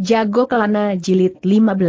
Jago Kelana Jilid 15.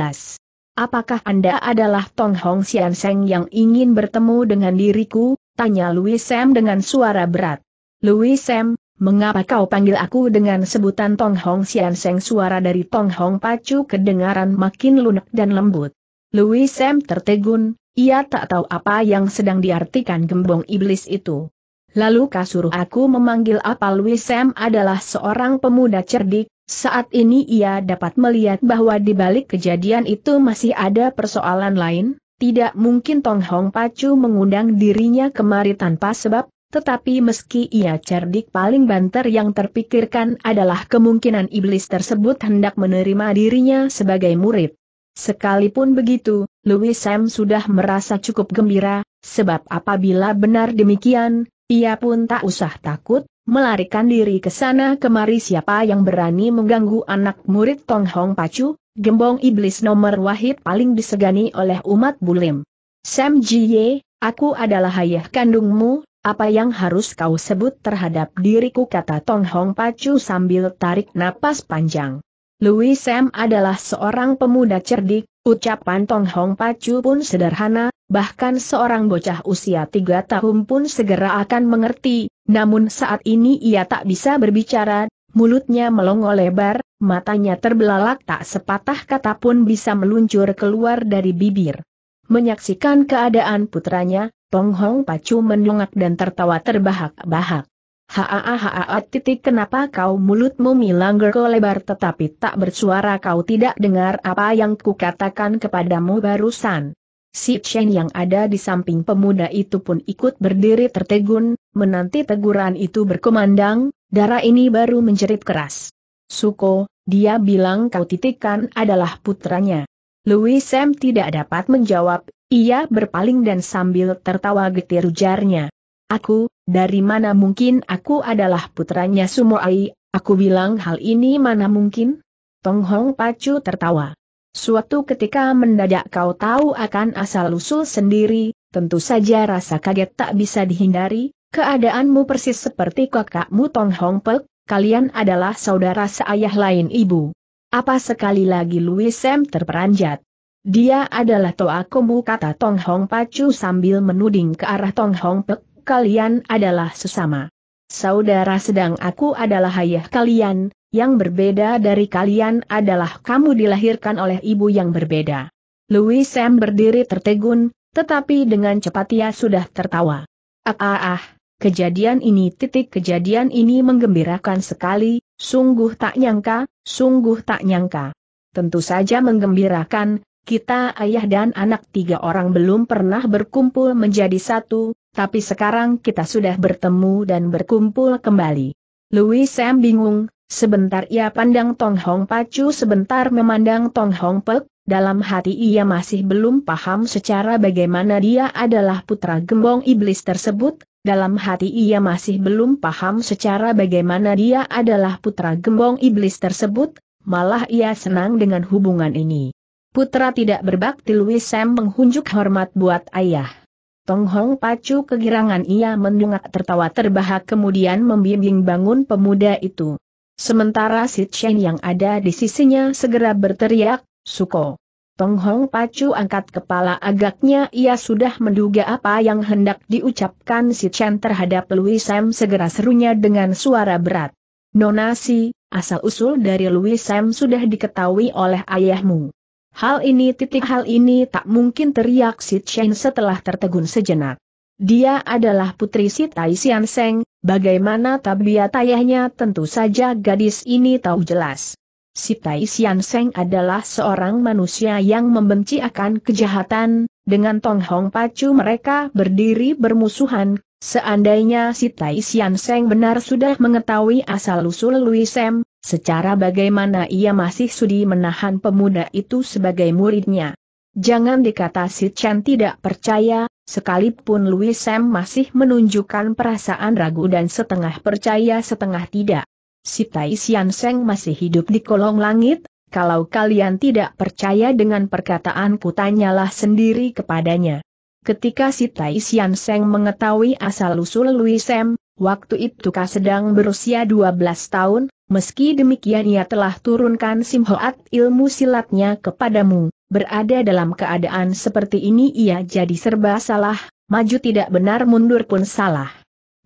Apakah Anda adalah Tong Hong Sian Seng yang ingin bertemu dengan diriku? Tanya Louis Sam dengan suara berat. Louis Sam, mengapa kau panggil aku dengan sebutan Tong Hong Sian Seng? Suara dari Tong Hong Pacu kedengaran makin lunak dan lembut. Louis Sam tertegun, ia tak tahu apa yang sedang diartikan gembong iblis itu. Lalu kasur aku memanggil apa Louis Sam adalah seorang pemuda cerdik, saat ini ia dapat melihat bahwa di balik kejadian itu masih ada persoalan lain, tidak mungkin Tong Hong Pacu mengundang dirinya kemari tanpa sebab, tetapi meski ia cerdik paling banter yang terpikirkan adalah kemungkinan iblis tersebut hendak menerima dirinya sebagai murid. Sekalipun begitu, Louis Sam sudah merasa cukup gembira, sebab apabila benar demikian, ia pun tak usah takut, melarikan diri ke sana kemari siapa yang berani mengganggu anak murid Tong Hong Pacu, gembong iblis nomor wahid paling disegani oleh umat bulim. Sam Jie, aku adalah ayah kandungmu, apa yang harus kau sebut terhadap diriku kata Tong Hong Pacu sambil tarik napas panjang. Louis Sam adalah seorang pemuda cerdik, ucapan Tong Hong Pacu pun sederhana, bahkan seorang bocah usia tiga tahun pun segera akan mengerti, namun saat ini ia tak bisa berbicara, mulutnya melongo lebar, matanya terbelalak tak sepatah kata pun bisa meluncur keluar dari bibir. Menyaksikan keadaan putranya, Tong Hong Pacu menungak dan tertawa terbahak-bahak. Haaat titik kenapa kau mulutmu milangger lebar tetapi tak bersuara kau tidak dengar apa yang kukatakan kepadamu barusan. Si Chen yang ada di samping pemuda itu pun ikut berdiri tertegun, menanti teguran itu berkumandang, darah ini baru menjerit keras. Suko, dia bilang kau titikan adalah putranya. Louis Sam tidak dapat menjawab, ia berpaling dan sambil tertawa getir ujarnya. Aku, dari mana mungkin aku adalah putranya Sumoai, aku bilang hal ini mana mungkin? Tong Hong Pacu tertawa. Suatu ketika mendadak kau tahu akan asal-usul sendiri, tentu saja rasa kaget tak bisa dihindari, keadaanmu persis seperti kakakmu Tong Hong Pek, kalian adalah saudara seayah lain ibu. Apa sekali lagi Louis Sam terperanjat? Dia adalah Toakomu kata Tong Hong Pacu sambil menuding ke arah Tong Hong Pek kalian adalah sesama. Saudara sedang aku adalah ayah kalian, yang berbeda dari kalian adalah kamu dilahirkan oleh ibu yang berbeda. Louis Sam berdiri tertegun, tetapi dengan cepat ia sudah tertawa. Ah ah ah, kejadian ini titik kejadian ini menggembirakan sekali, sungguh tak nyangka, sungguh tak nyangka. Tentu saja menggembirakan, kita ayah dan anak tiga orang belum pernah berkumpul menjadi satu, tapi sekarang kita sudah bertemu dan berkumpul kembali. Louis Sam bingung, sebentar ia pandang Tong Hong Pacu sebentar memandang Tong Hong Pek, dalam hati ia masih belum paham secara bagaimana dia adalah putra gembong iblis tersebut, dalam hati ia masih belum paham secara bagaimana dia adalah putra gembong iblis tersebut, malah ia senang dengan hubungan ini. Putra tidak berbakti Louis Sam menghunjuk hormat buat ayah. Tong Hong pacu kegirangan ia mendungak tertawa terbahak kemudian membimbing bangun pemuda itu. Sementara si Chen yang ada di sisinya segera berteriak, Suko. Tong Hong pacu angkat kepala agaknya ia sudah menduga apa yang hendak diucapkan si Chen terhadap Louis Sam segera serunya dengan suara berat. Nona si, asal-usul dari Louis Sam sudah diketahui oleh ayahmu. Hal ini titik hal ini tak mungkin teriak Si Chen setelah tertegun sejenak. Dia adalah putri si Tai Sian Seng, bagaimana tabiat ayahnya tentu saja gadis ini tahu jelas. Si Tai Sian Seng adalah seorang manusia yang membenci akan kejahatan, dengan Tong Hong Pacu mereka berdiri bermusuhan, seandainya si Tai Sian Seng benar sudah mengetahui asal-usul Louis Sam, Secara bagaimana ia masih sudi menahan pemuda itu sebagai muridnya. Jangan dikata si Chen tidak percaya, sekalipun Louis Sam masih menunjukkan perasaan ragu dan setengah percaya setengah tidak. Si Tai Sian Seng masih hidup di kolong langit, kalau kalian tidak percaya dengan perkataanku tanyalah sendiri kepadanya. Ketika si Tai Sian Seng mengetahui asal-usul Louis Sam, waktu itu kau sedang berusia 12 tahun, Meski demikian ia telah turunkan simhoat ilmu silatnya kepadamu, berada dalam keadaan seperti ini ia jadi serba salah, maju tidak benar mundur pun salah.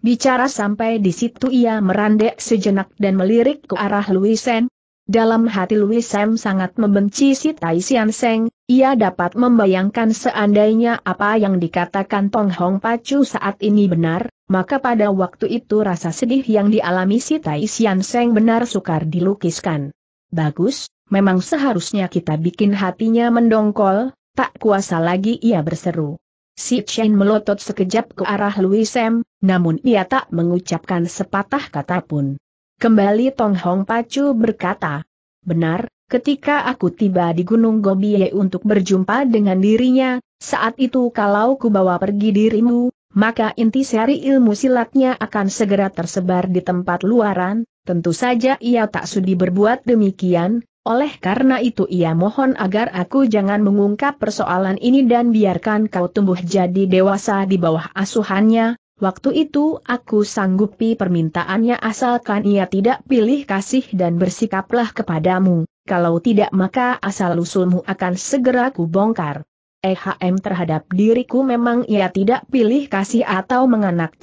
Bicara sampai di situ ia merandek sejenak dan melirik ke arah Luisen, dalam hati Louis Sam sangat membenci si Tai Sian Seng, ia dapat membayangkan seandainya apa yang dikatakan Tong Hong Pacu saat ini benar, maka pada waktu itu rasa sedih yang dialami si Tai Sian Seng benar sukar dilukiskan. Bagus, memang seharusnya kita bikin hatinya mendongkol, tak kuasa lagi ia berseru. Si Chen melotot sekejap ke arah Louis Sam, namun ia tak mengucapkan sepatah kata pun. Kembali Tong Hong Pacu berkata, Benar, ketika aku tiba di Gunung Gobiye untuk berjumpa dengan dirinya, saat itu kalau ku bawa pergi dirimu, maka inti seri ilmu silatnya akan segera tersebar di tempat luaran, tentu saja ia tak sudi berbuat demikian, oleh karena itu ia mohon agar aku jangan mengungkap persoalan ini dan biarkan kau tumbuh jadi dewasa di bawah asuhannya, Waktu itu aku sanggupi permintaannya asalkan ia tidak pilih kasih dan bersikaplah kepadamu, kalau tidak maka asal-usulmu akan segera kubongkar. EHM terhadap diriku memang ia tidak pilih kasih atau menganak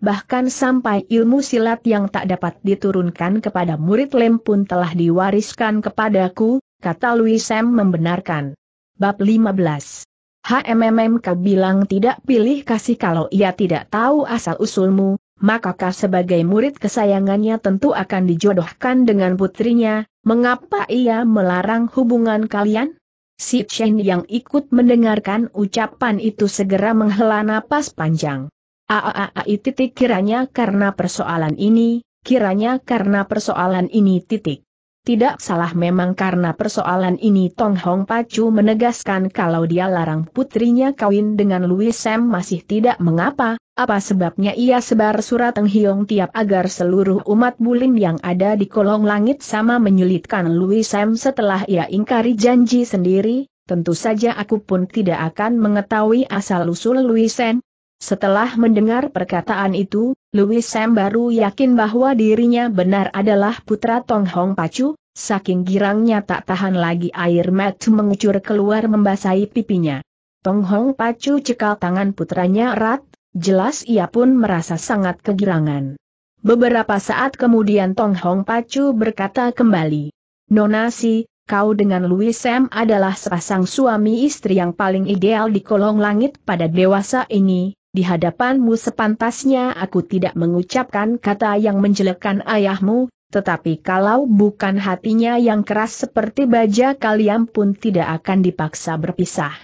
bahkan sampai ilmu silat yang tak dapat diturunkan kepada murid lem pun telah diwariskan kepadaku, kata Louis Sam membenarkan. Bab 15 HMMMK bilang tidak pilih kasih kalau ia tidak tahu asal-usulmu, maka kau sebagai murid kesayangannya tentu akan dijodohkan dengan putrinya, mengapa ia melarang hubungan kalian? Si Chen yang ikut mendengarkan ucapan itu segera menghela napas panjang. Aaai titik kiranya karena persoalan ini, kiranya karena persoalan ini titik. Tidak salah memang karena persoalan ini Tong Hong Pacu menegaskan kalau dia larang putrinya kawin dengan Louis Sam masih tidak mengapa, apa sebabnya ia sebar surat Teng Hiong tiap agar seluruh umat bulim yang ada di kolong langit sama menyulitkan Louis Sam setelah ia ingkari janji sendiri, tentu saja aku pun tidak akan mengetahui asal-usul Louis Sam. Setelah mendengar perkataan itu, Louis Sam baru yakin bahwa dirinya benar adalah putra Tong Hong Pacu, Saking girangnya tak tahan lagi air mata mengucur keluar membasahi pipinya. Tong Hong Pacu cekal tangan putranya erat, jelas ia pun merasa sangat kegirangan. Beberapa saat kemudian Tong Hong Pacu berkata kembali, Nonasi, kau dengan Louis Sam adalah sepasang suami istri yang paling ideal di kolong langit pada dewasa ini, di hadapanmu sepantasnya aku tidak mengucapkan kata yang menjelekkan ayahmu, tetapi kalau bukan hatinya yang keras seperti baja kalian pun tidak akan dipaksa berpisah.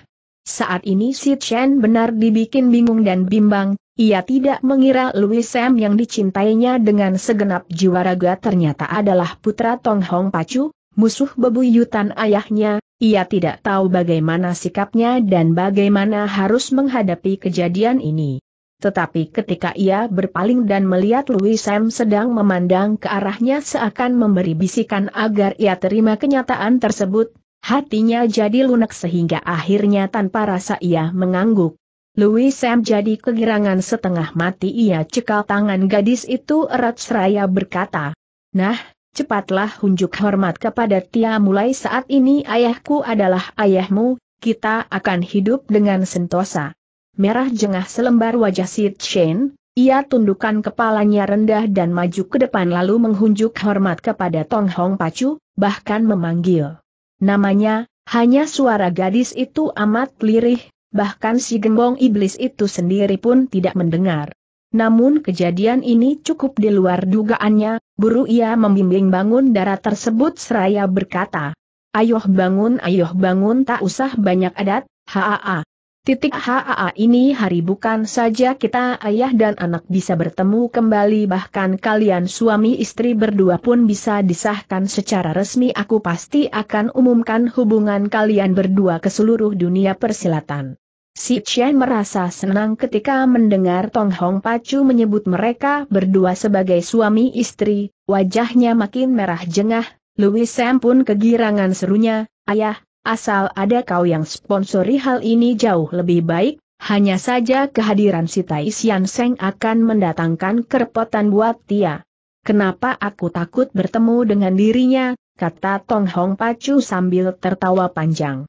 Saat ini si Chen benar dibikin bingung dan bimbang, ia tidak mengira Louis Sam yang dicintainya dengan segenap jiwa raga ternyata adalah putra Tong Hong Pacu, musuh bebuyutan ayahnya, ia tidak tahu bagaimana sikapnya dan bagaimana harus menghadapi kejadian ini. Tetapi ketika ia berpaling dan melihat Louis Sam sedang memandang ke arahnya seakan memberi bisikan agar ia terima kenyataan tersebut, hatinya jadi lunak sehingga akhirnya tanpa rasa ia mengangguk. Louis Sam jadi kegirangan setengah mati ia cekal tangan gadis itu erat seraya berkata, Nah, cepatlah hunjuk hormat kepada Tia mulai saat ini ayahku adalah ayahmu, kita akan hidup dengan sentosa merah jengah selembar wajah Sid Shen, ia tundukkan kepalanya rendah dan maju ke depan lalu menghunjuk hormat kepada Tong Hong Pacu, bahkan memanggil. Namanya, hanya suara gadis itu amat lirih, bahkan si gembong iblis itu sendiri pun tidak mendengar. Namun kejadian ini cukup di luar dugaannya, buru ia membimbing bangun darah tersebut seraya berkata, Ayoh bangun ayoh bangun tak usah banyak adat, haa, Titik HAA ini hari bukan saja kita ayah dan anak bisa bertemu kembali bahkan kalian suami istri berdua pun bisa disahkan secara resmi aku pasti akan umumkan hubungan kalian berdua ke seluruh dunia persilatan. Si Chen merasa senang ketika mendengar Tong Hong Pacu menyebut mereka berdua sebagai suami istri, wajahnya makin merah jengah, Louis Sam pun kegirangan serunya, ayah, Asal ada kau yang sponsori hal ini jauh lebih baik, hanya saja kehadiran si Tai Sian Seng akan mendatangkan kerepotan buat Tia. Kenapa aku takut bertemu dengan dirinya, kata Tong Hong Pacu sambil tertawa panjang.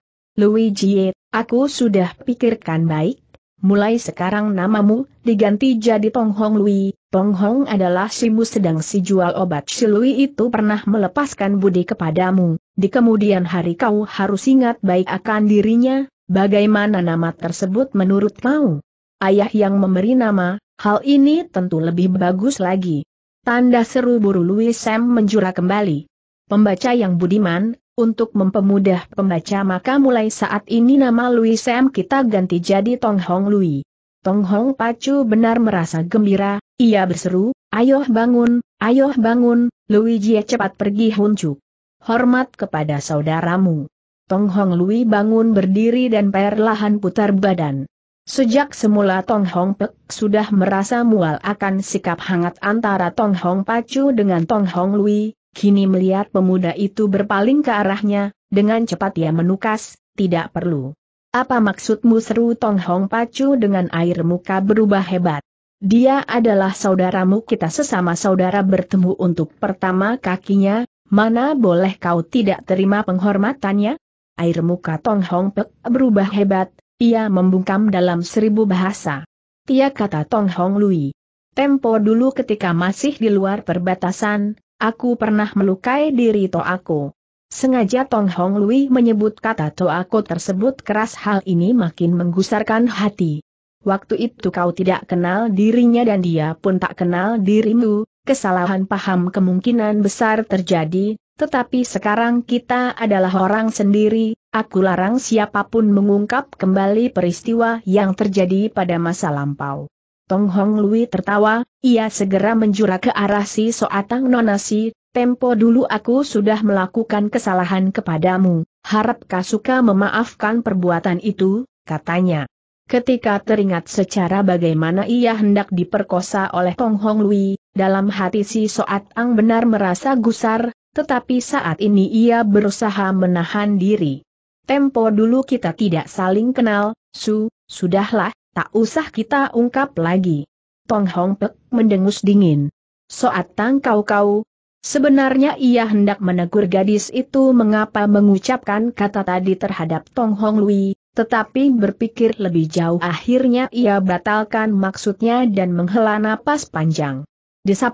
Jie, aku sudah pikirkan baik, Mulai sekarang namamu, diganti jadi Pong Hong Lui, Pong Hong adalah simu sedang si jual obat si Lui itu pernah melepaskan budi kepadamu, di kemudian hari kau harus ingat baik akan dirinya, bagaimana nama tersebut menurut kau? Ayah yang memberi nama, hal ini tentu lebih bagus lagi. Tanda seru buru Louis Sam menjura kembali. Pembaca yang budiman, untuk mempermudah pembaca maka mulai saat ini nama Louis Sam kita ganti jadi Tong Hong Louis. Tong Hong Pacu benar merasa gembira, ia berseru, ayo bangun, ayo bangun, Luigi cepat pergi huncu. Hormat kepada saudaramu. Tong Hong Lui bangun berdiri dan perlahan putar badan. Sejak semula Tong Hong Pek sudah merasa mual akan sikap hangat antara Tong Hong Pacu dengan Tong Hong Lui, kini melihat pemuda itu berpaling ke arahnya, dengan cepat ia menukas, tidak perlu. Apa maksudmu seru Tong Hong Pacu dengan air muka berubah hebat? Dia adalah saudaramu kita sesama saudara bertemu untuk pertama kakinya, mana boleh kau tidak terima penghormatannya? Air muka Tong Hong Pek berubah hebat, ia membungkam dalam seribu bahasa. Tia kata Tong Hong Lui. Tempo dulu ketika masih di luar perbatasan, Aku pernah melukai diri Toako. Sengaja Tong Hong Lui menyebut kata Toako tersebut keras hal ini makin menggusarkan hati. Waktu itu kau tidak kenal dirinya dan dia pun tak kenal dirimu, kesalahan paham kemungkinan besar terjadi, tetapi sekarang kita adalah orang sendiri, aku larang siapapun mengungkap kembali peristiwa yang terjadi pada masa lampau. Tong Hong Lui tertawa, ia segera menjura ke arah si Soatang Nonasi, tempo dulu aku sudah melakukan kesalahan kepadamu, harap Kasuka memaafkan perbuatan itu, katanya. Ketika teringat secara bagaimana ia hendak diperkosa oleh Tong Hong Lui, dalam hati si Soatang benar merasa gusar, tetapi saat ini ia berusaha menahan diri. Tempo dulu kita tidak saling kenal, Su, sudahlah, tak usah kita ungkap lagi. Tong Hong Pek mendengus dingin. Soat tang kau kau. Sebenarnya ia hendak menegur gadis itu mengapa mengucapkan kata tadi terhadap Tong Hong Lui, tetapi berpikir lebih jauh akhirnya ia batalkan maksudnya dan menghela napas panjang.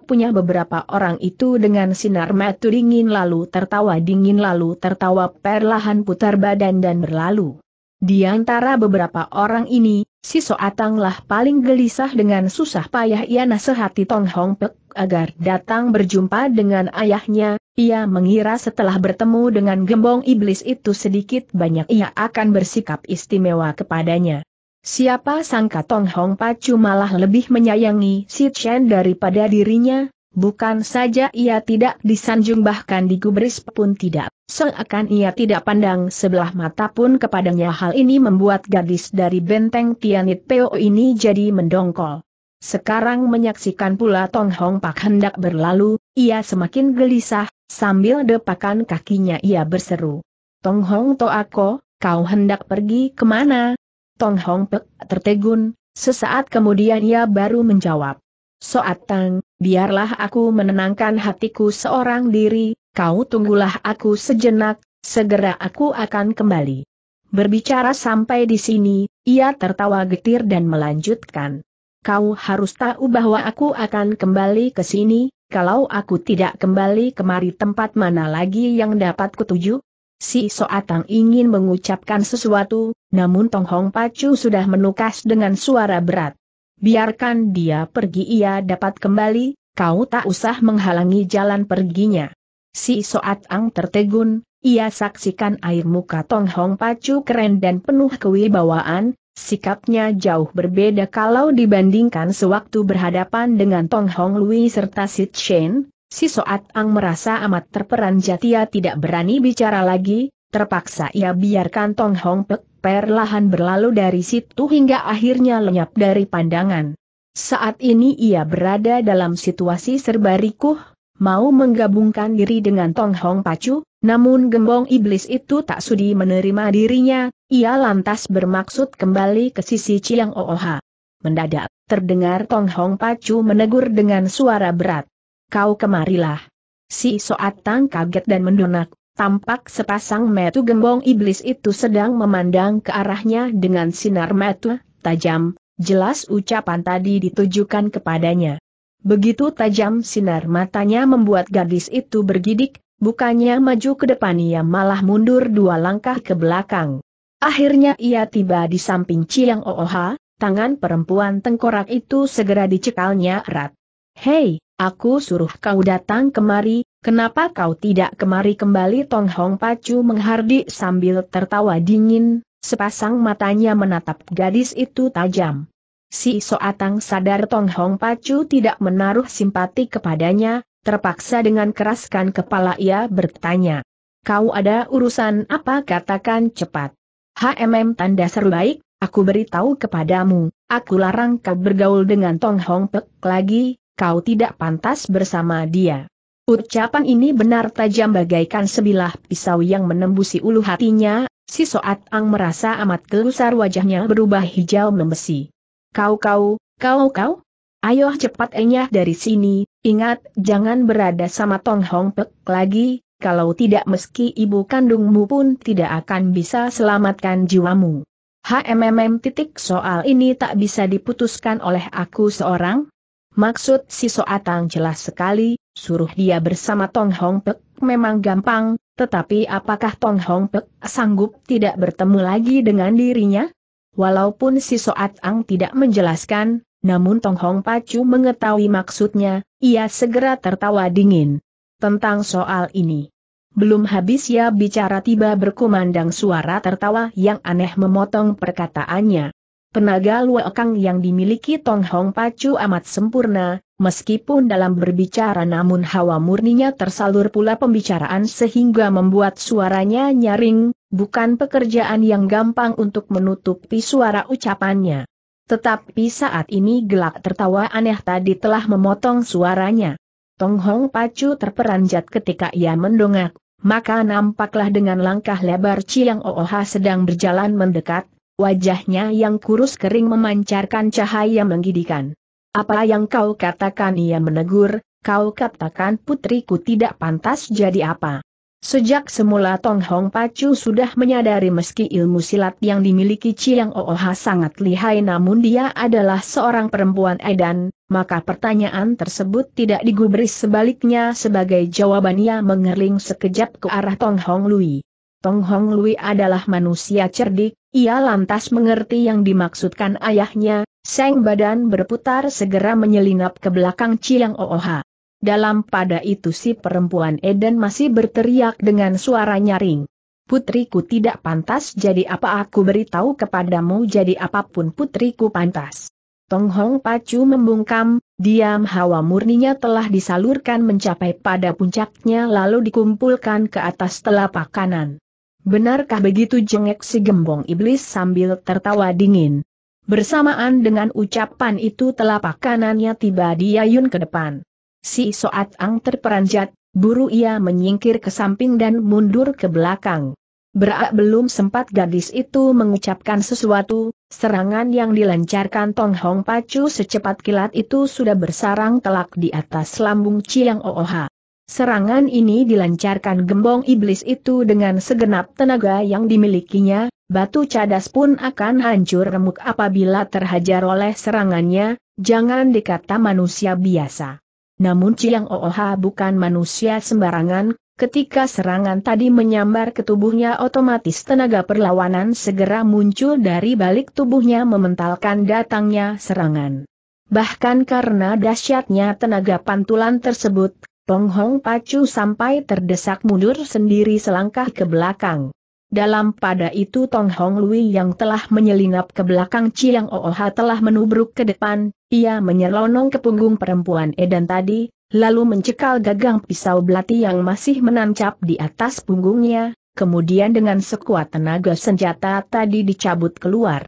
punya beberapa orang itu dengan sinar mata dingin lalu tertawa dingin lalu tertawa perlahan putar badan dan berlalu. Di antara beberapa orang ini, si Soatanglah paling gelisah dengan susah payah ia nasihati Tong Hong Pek agar datang berjumpa dengan ayahnya, ia mengira setelah bertemu dengan gembong iblis itu sedikit banyak ia akan bersikap istimewa kepadanya. Siapa sangka Tong Hong Pacu malah lebih menyayangi si Chen daripada dirinya, bukan saja ia tidak disanjung bahkan digubris pun tidak. Seakan ia tidak pandang sebelah mata pun kepadanya hal ini membuat gadis dari benteng Tianit Peo ini jadi mendongkol. Sekarang menyaksikan pula Tong Hong Pak hendak berlalu, ia semakin gelisah, sambil depakan kakinya ia berseru. Tong Hong Toako, kau hendak pergi kemana? Tong Hong Pek tertegun, sesaat kemudian ia baru menjawab. Soat Tang, biarlah aku menenangkan hatiku seorang diri, kau tunggulah aku sejenak, segera aku akan kembali. Berbicara sampai di sini, ia tertawa getir dan melanjutkan. Kau harus tahu bahwa aku akan kembali ke sini, kalau aku tidak kembali kemari tempat mana lagi yang dapat kutuju? Si Soatang ingin mengucapkan sesuatu, namun Tong Hong Pacu sudah menukas dengan suara berat biarkan dia pergi ia dapat kembali, kau tak usah menghalangi jalan perginya. Si Soat Ang tertegun, ia saksikan air muka Tong Hong Pacu keren dan penuh kewibawaan, sikapnya jauh berbeda kalau dibandingkan sewaktu berhadapan dengan Tong Hong Lui serta Sid Shen, si Soat Ang merasa amat terperanjat ia tidak berani bicara lagi, Terpaksa ia biarkan Tong Hong Pek perlahan berlalu dari situ hingga akhirnya lenyap dari pandangan. Saat ini ia berada dalam situasi serba rikuh, mau menggabungkan diri dengan Tong Hong Pacu, namun gembong iblis itu tak sudi menerima dirinya, ia lantas bermaksud kembali ke sisi Chiang Ooha. Mendadak, terdengar Tong Hong Pacu menegur dengan suara berat. Kau kemarilah. Si Soat Tang kaget dan mendonak, tampak sepasang metu gembong iblis itu sedang memandang ke arahnya dengan sinar metu, tajam, jelas ucapan tadi ditujukan kepadanya. Begitu tajam sinar matanya membuat gadis itu bergidik, bukannya maju ke depan ia malah mundur dua langkah ke belakang. Akhirnya ia tiba di samping Ciang Ooha, tangan perempuan tengkorak itu segera dicekalnya erat. Hei, aku suruh kau datang kemari, Kenapa kau tidak kemari kembali Tong Hong Pacu menghardik sambil tertawa dingin, sepasang matanya menatap gadis itu tajam. Si Soatang sadar Tong Hong Pacu tidak menaruh simpati kepadanya, terpaksa dengan keraskan kepala ia bertanya. Kau ada urusan apa katakan cepat. HMM tanda seru baik, aku beritahu kepadamu, aku larang kau bergaul dengan Tong Hong Pek lagi, kau tidak pantas bersama dia. Ucapan ini benar tajam bagaikan sebilah pisau yang menembusi ulu hatinya, si Soat Ang merasa amat gelusar wajahnya berubah hijau membesi. Kau-kau, kau-kau? Ayo cepat enyah dari sini, ingat jangan berada sama Tong Hong Pek lagi, kalau tidak meski ibu kandungmu pun tidak akan bisa selamatkan jiwamu. HMMM titik soal ini tak bisa diputuskan oleh aku seorang, Maksud si Soatang jelas sekali, suruh dia bersama Tong Hong Pek memang gampang, tetapi apakah Tong Hong Pek sanggup tidak bertemu lagi dengan dirinya? Walaupun si Soatang tidak menjelaskan, namun Tong Hong Pacu mengetahui maksudnya, ia segera tertawa dingin. Tentang soal ini. Belum habis ia bicara tiba berkumandang suara tertawa yang aneh memotong perkataannya. Tenaga luakang yang dimiliki Tong Hong Pacu amat sempurna, meskipun dalam berbicara namun hawa murninya tersalur pula pembicaraan sehingga membuat suaranya nyaring, bukan pekerjaan yang gampang untuk menutupi suara ucapannya. Tetapi saat ini gelak tertawa aneh tadi telah memotong suaranya. Tong Hong Pacu terperanjat ketika ia mendongak, maka nampaklah dengan langkah lebar Chiang Ooha sedang berjalan mendekat, Wajahnya yang kurus kering memancarkan cahaya menggidikan. Apa yang kau katakan ia menegur, kau katakan putriku tidak pantas jadi apa. Sejak semula Tong Hong Pacu sudah menyadari meski ilmu silat yang dimiliki Chiang Ooha sangat lihai namun dia adalah seorang perempuan edan, maka pertanyaan tersebut tidak digubris sebaliknya sebagai jawaban ia mengerling sekejap ke arah Tong Hong Lui. Tong Hong Lui adalah manusia cerdik, ia lantas mengerti yang dimaksudkan ayahnya, seng badan berputar segera menyelinap ke belakang Ciang Ooha. Dalam pada itu si perempuan Eden masih berteriak dengan suara nyaring. Putriku tidak pantas jadi apa aku beritahu kepadamu jadi apapun putriku pantas. Tong Hong Pacu membungkam, diam hawa murninya telah disalurkan mencapai pada puncaknya lalu dikumpulkan ke atas telapak kanan. Benarkah begitu jengek si gembong iblis sambil tertawa dingin? Bersamaan dengan ucapan itu telapak kanannya tiba diayun ke depan. Si Soat Ang terperanjat, buru ia menyingkir ke samping dan mundur ke belakang. Berak belum sempat gadis itu mengucapkan sesuatu, serangan yang dilancarkan Tong Hong Pacu secepat kilat itu sudah bersarang telak di atas lambung Chiang Ooha. Serangan ini dilancarkan gembong iblis itu dengan segenap tenaga yang dimilikinya, batu cadas pun akan hancur remuk apabila terhajar oleh serangannya, jangan dikata manusia biasa. Namun Chiang Ooha bukan manusia sembarangan, ketika serangan tadi menyambar ke tubuhnya otomatis tenaga perlawanan segera muncul dari balik tubuhnya mementalkan datangnya serangan. Bahkan karena dahsyatnya tenaga pantulan tersebut, Tong Hong pacu sampai terdesak mundur sendiri selangkah ke belakang. Dalam pada itu Tong Hong Lui yang telah menyelinap ke belakang Chiang Ooha telah menubruk ke depan, ia menyelonong ke punggung perempuan Edan tadi, lalu mencekal gagang pisau belati yang masih menancap di atas punggungnya, kemudian dengan sekuat tenaga senjata tadi dicabut keluar.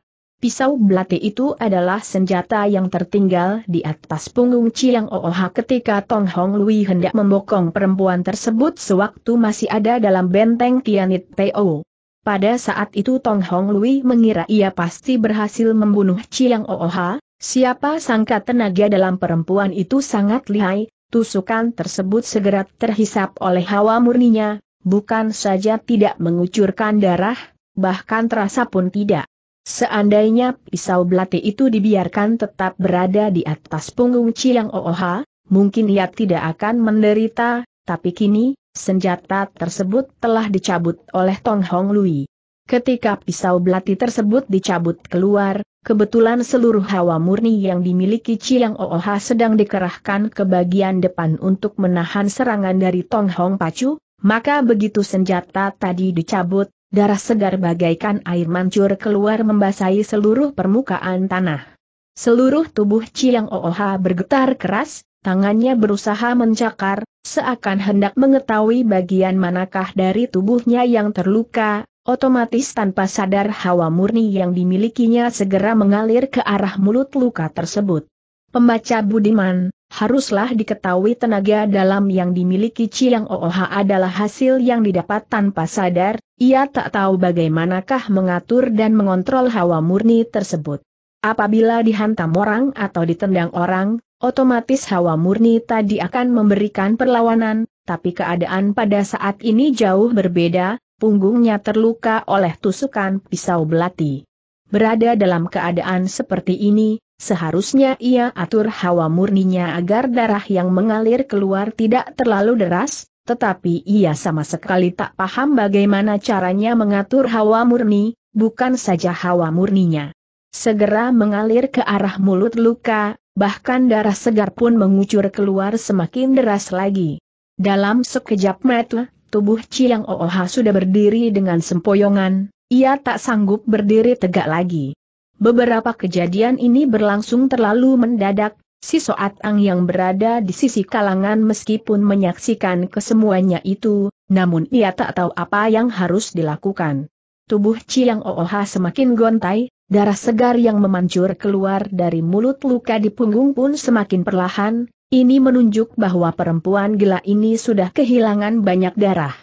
Pisau belati itu adalah senjata yang tertinggal di atas punggung Chiang Ooha ketika Tong Hong Lui hendak membokong perempuan tersebut sewaktu masih ada dalam benteng Tianit Po. Pada saat itu Tong Hong Lui mengira ia pasti berhasil membunuh Chiang Ooha, siapa sangka tenaga dalam perempuan itu sangat lihai, tusukan tersebut segera terhisap oleh hawa murninya, bukan saja tidak mengucurkan darah, bahkan terasa pun tidak. Seandainya pisau belati itu dibiarkan tetap berada di atas punggung Chiang Ooha, mungkin ia tidak akan menderita, tapi kini, senjata tersebut telah dicabut oleh Tong Hong Lui. Ketika pisau belati tersebut dicabut keluar, kebetulan seluruh hawa murni yang dimiliki Chiang Ooha sedang dikerahkan ke bagian depan untuk menahan serangan dari Tong Hong Pacu, maka begitu senjata tadi dicabut, Darah segar bagaikan air mancur keluar membasahi seluruh permukaan tanah. Seluruh tubuh Chiang Ooha bergetar keras, tangannya berusaha mencakar, seakan hendak mengetahui bagian manakah dari tubuhnya yang terluka, otomatis tanpa sadar hawa murni yang dimilikinya segera mengalir ke arah mulut luka tersebut. Pembaca Budiman, haruslah diketahui tenaga dalam yang dimiliki Chiang Ooha adalah hasil yang didapat tanpa sadar, ia tak tahu bagaimanakah mengatur dan mengontrol hawa murni tersebut. Apabila dihantam orang atau ditendang orang, otomatis hawa murni tadi akan memberikan perlawanan, tapi keadaan pada saat ini jauh berbeda, punggungnya terluka oleh tusukan pisau belati. Berada dalam keadaan seperti ini, Seharusnya ia atur hawa murninya agar darah yang mengalir keluar tidak terlalu deras, tetapi ia sama sekali tak paham bagaimana caranya mengatur hawa murni, bukan saja hawa murninya. Segera mengalir ke arah mulut luka, bahkan darah segar pun mengucur keluar semakin deras lagi. Dalam sekejap mata, tubuh Chiang Ooha sudah berdiri dengan sempoyongan, ia tak sanggup berdiri tegak lagi. Beberapa kejadian ini berlangsung terlalu mendadak, si Soat Ang yang berada di sisi kalangan meskipun menyaksikan kesemuanya itu, namun ia tak tahu apa yang harus dilakukan. Tubuh Chiang Ooha semakin gontai, darah segar yang memancur keluar dari mulut luka di punggung pun semakin perlahan, ini menunjuk bahwa perempuan gila ini sudah kehilangan banyak darah.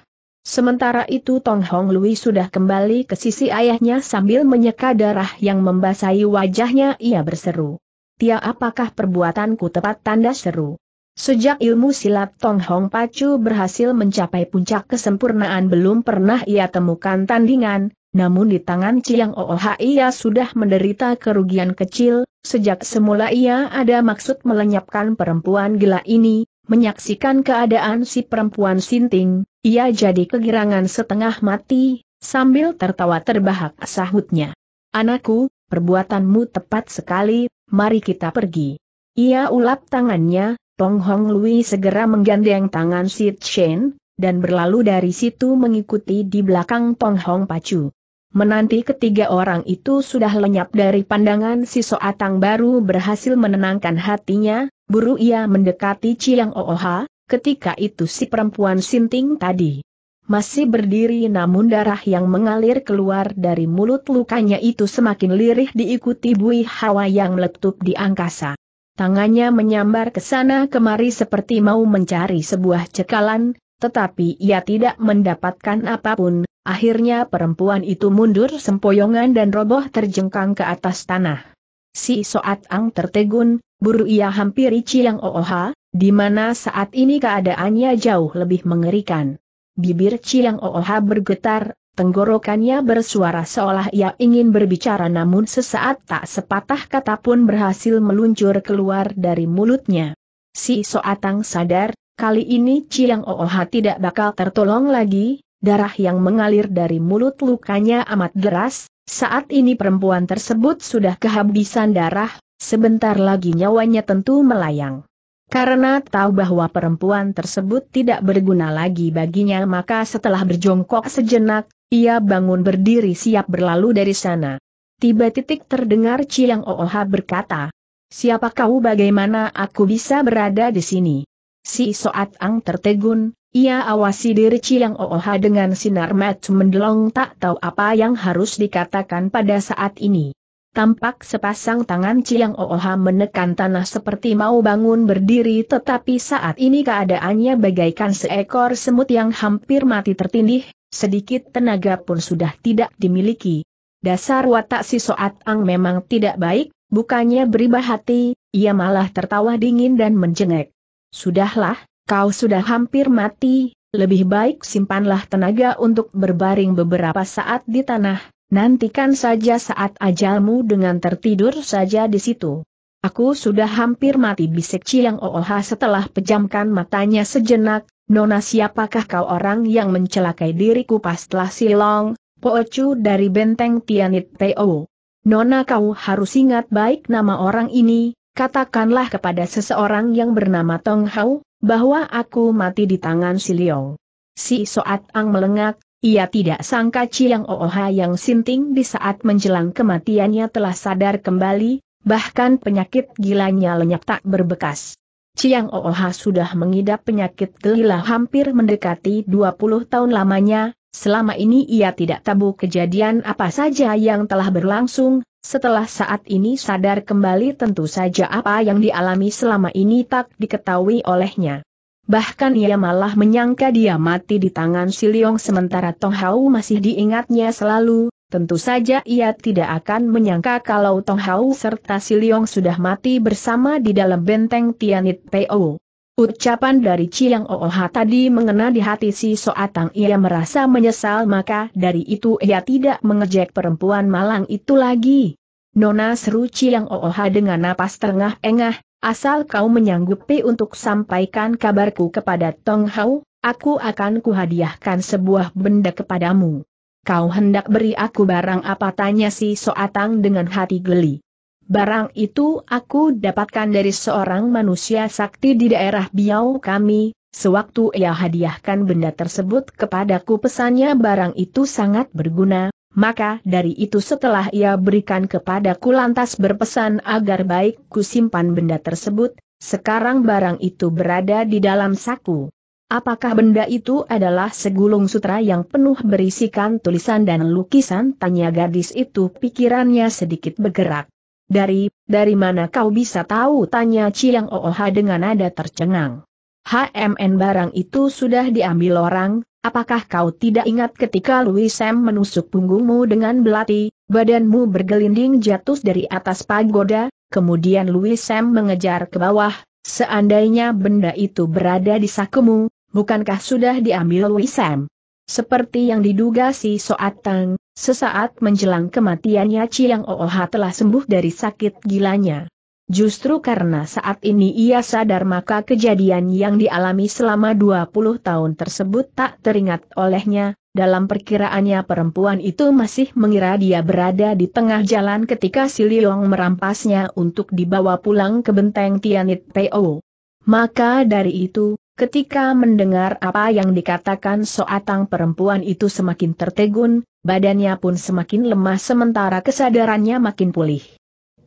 Sementara itu Tong Hong Lui sudah kembali ke sisi ayahnya sambil menyeka darah yang membasahi wajahnya ia berseru. Tia apakah perbuatanku tepat tanda seru? Sejak ilmu silat Tong Hong Pacu berhasil mencapai puncak kesempurnaan belum pernah ia temukan tandingan, namun di tangan Chiang Ooha ia sudah menderita kerugian kecil, sejak semula ia ada maksud melenyapkan perempuan gila ini, Menyaksikan keadaan si perempuan sinting, ia jadi kegirangan setengah mati, sambil tertawa terbahak sahutnya. Anakku, perbuatanmu tepat sekali, mari kita pergi. Ia ulap tangannya, Tong Hong Lui segera menggandeng tangan Si Chen, dan berlalu dari situ mengikuti di belakang Tong Hong Pacu. Menanti ketiga orang itu sudah lenyap dari pandangan si Soatang baru berhasil menenangkan hatinya, buru ia mendekati Ciang Ooha, ketika itu si perempuan sinting tadi. Masih berdiri namun darah yang mengalir keluar dari mulut lukanya itu semakin lirih diikuti buih hawa yang meletup di angkasa. Tangannya menyambar ke sana kemari seperti mau mencari sebuah cekalan, tetapi ia tidak mendapatkan apapun, Akhirnya perempuan itu mundur sempoyongan dan roboh terjengkang ke atas tanah. Si Soat Ang tertegun, buru ia hampiri Ciang Ooha, di mana saat ini keadaannya jauh lebih mengerikan. Bibir Ciang Ooha bergetar, tenggorokannya bersuara seolah ia ingin berbicara namun sesaat tak sepatah kata pun berhasil meluncur keluar dari mulutnya. Si Soat Ang sadar, kali ini Ciang Ooha tidak bakal tertolong lagi, darah yang mengalir dari mulut lukanya amat deras, saat ini perempuan tersebut sudah kehabisan darah, sebentar lagi nyawanya tentu melayang. Karena tahu bahwa perempuan tersebut tidak berguna lagi baginya maka setelah berjongkok sejenak, ia bangun berdiri siap berlalu dari sana. Tiba titik terdengar Ciang Ooha berkata, Siapa kau bagaimana aku bisa berada di sini? Si Soat Ang tertegun, ia awasi diri Chiang Ooha dengan sinar mata mendelong tak tahu apa yang harus dikatakan pada saat ini. Tampak sepasang tangan Chiang Ooha menekan tanah seperti mau bangun berdiri tetapi saat ini keadaannya bagaikan seekor semut yang hampir mati tertindih, sedikit tenaga pun sudah tidak dimiliki. Dasar watak si Soat Ang memang tidak baik, bukannya beribah hati, ia malah tertawa dingin dan menjengek. Sudahlah, Kau sudah hampir mati, lebih baik simpanlah tenaga untuk berbaring beberapa saat di tanah, nantikan saja saat ajalmu dengan tertidur saja di situ. Aku sudah hampir mati bisik Chiang Ooha setelah pejamkan matanya sejenak, Nona siapakah kau orang yang mencelakai diriku telah silong, Poecu dari benteng Tianit Teo. Nona kau harus ingat baik nama orang ini, katakanlah kepada seseorang yang bernama Tong Hao, bahwa aku mati di tangan si Liong. Si Soat Ang melengak, ia tidak sangka Chiang Ooha yang sinting di saat menjelang kematiannya telah sadar kembali, bahkan penyakit gilanya lenyap tak berbekas. Chiang Ooha sudah mengidap penyakit gelilah hampir mendekati 20 tahun lamanya, Selama ini ia tidak tabu kejadian apa saja yang telah berlangsung, setelah saat ini sadar kembali tentu saja apa yang dialami selama ini tak diketahui olehnya. Bahkan ia malah menyangka dia mati di tangan si sementara Tong Hao masih diingatnya selalu, tentu saja ia tidak akan menyangka kalau Tong Hao serta si sudah mati bersama di dalam benteng Tianit Peo. Ucapan dari Chiang Ooha tadi mengena di hati si Soatang ia merasa menyesal maka dari itu ia tidak mengejek perempuan malang itu lagi. Nona seru Chiang Ooha dengan napas terengah-engah, asal kau menyanggupi untuk sampaikan kabarku kepada Tong Hao, aku akan kuhadiahkan sebuah benda kepadamu. Kau hendak beri aku barang apa tanya si Soatang dengan hati geli. Barang itu aku dapatkan dari seorang manusia sakti di daerah Biau kami, sewaktu ia hadiahkan benda tersebut kepadaku pesannya barang itu sangat berguna, maka dari itu setelah ia berikan kepadaku lantas berpesan agar baik ku simpan benda tersebut, sekarang barang itu berada di dalam saku. Apakah benda itu adalah segulung sutra yang penuh berisikan tulisan dan lukisan? Tanya gadis itu pikirannya sedikit bergerak. Dari, dari mana kau bisa tahu? Tanya Chiang Ooha dengan nada tercengang. HMN barang itu sudah diambil orang, apakah kau tidak ingat ketika Louis Sam menusuk punggungmu dengan belati, badanmu bergelinding jatuh dari atas pagoda, kemudian Louis Sam mengejar ke bawah, seandainya benda itu berada di sakumu, bukankah sudah diambil Louis Sam? Seperti yang diduga si Soat Tang, sesaat menjelang kematiannya Chiang Ooha telah sembuh dari sakit gilanya. Justru karena saat ini ia sadar maka kejadian yang dialami selama 20 tahun tersebut tak teringat olehnya, dalam perkiraannya perempuan itu masih mengira dia berada di tengah jalan ketika si Liong merampasnya untuk dibawa pulang ke benteng Tianit Po. Maka dari itu, Ketika mendengar apa yang dikatakan soatang perempuan itu semakin tertegun, badannya pun semakin lemah sementara kesadarannya makin pulih.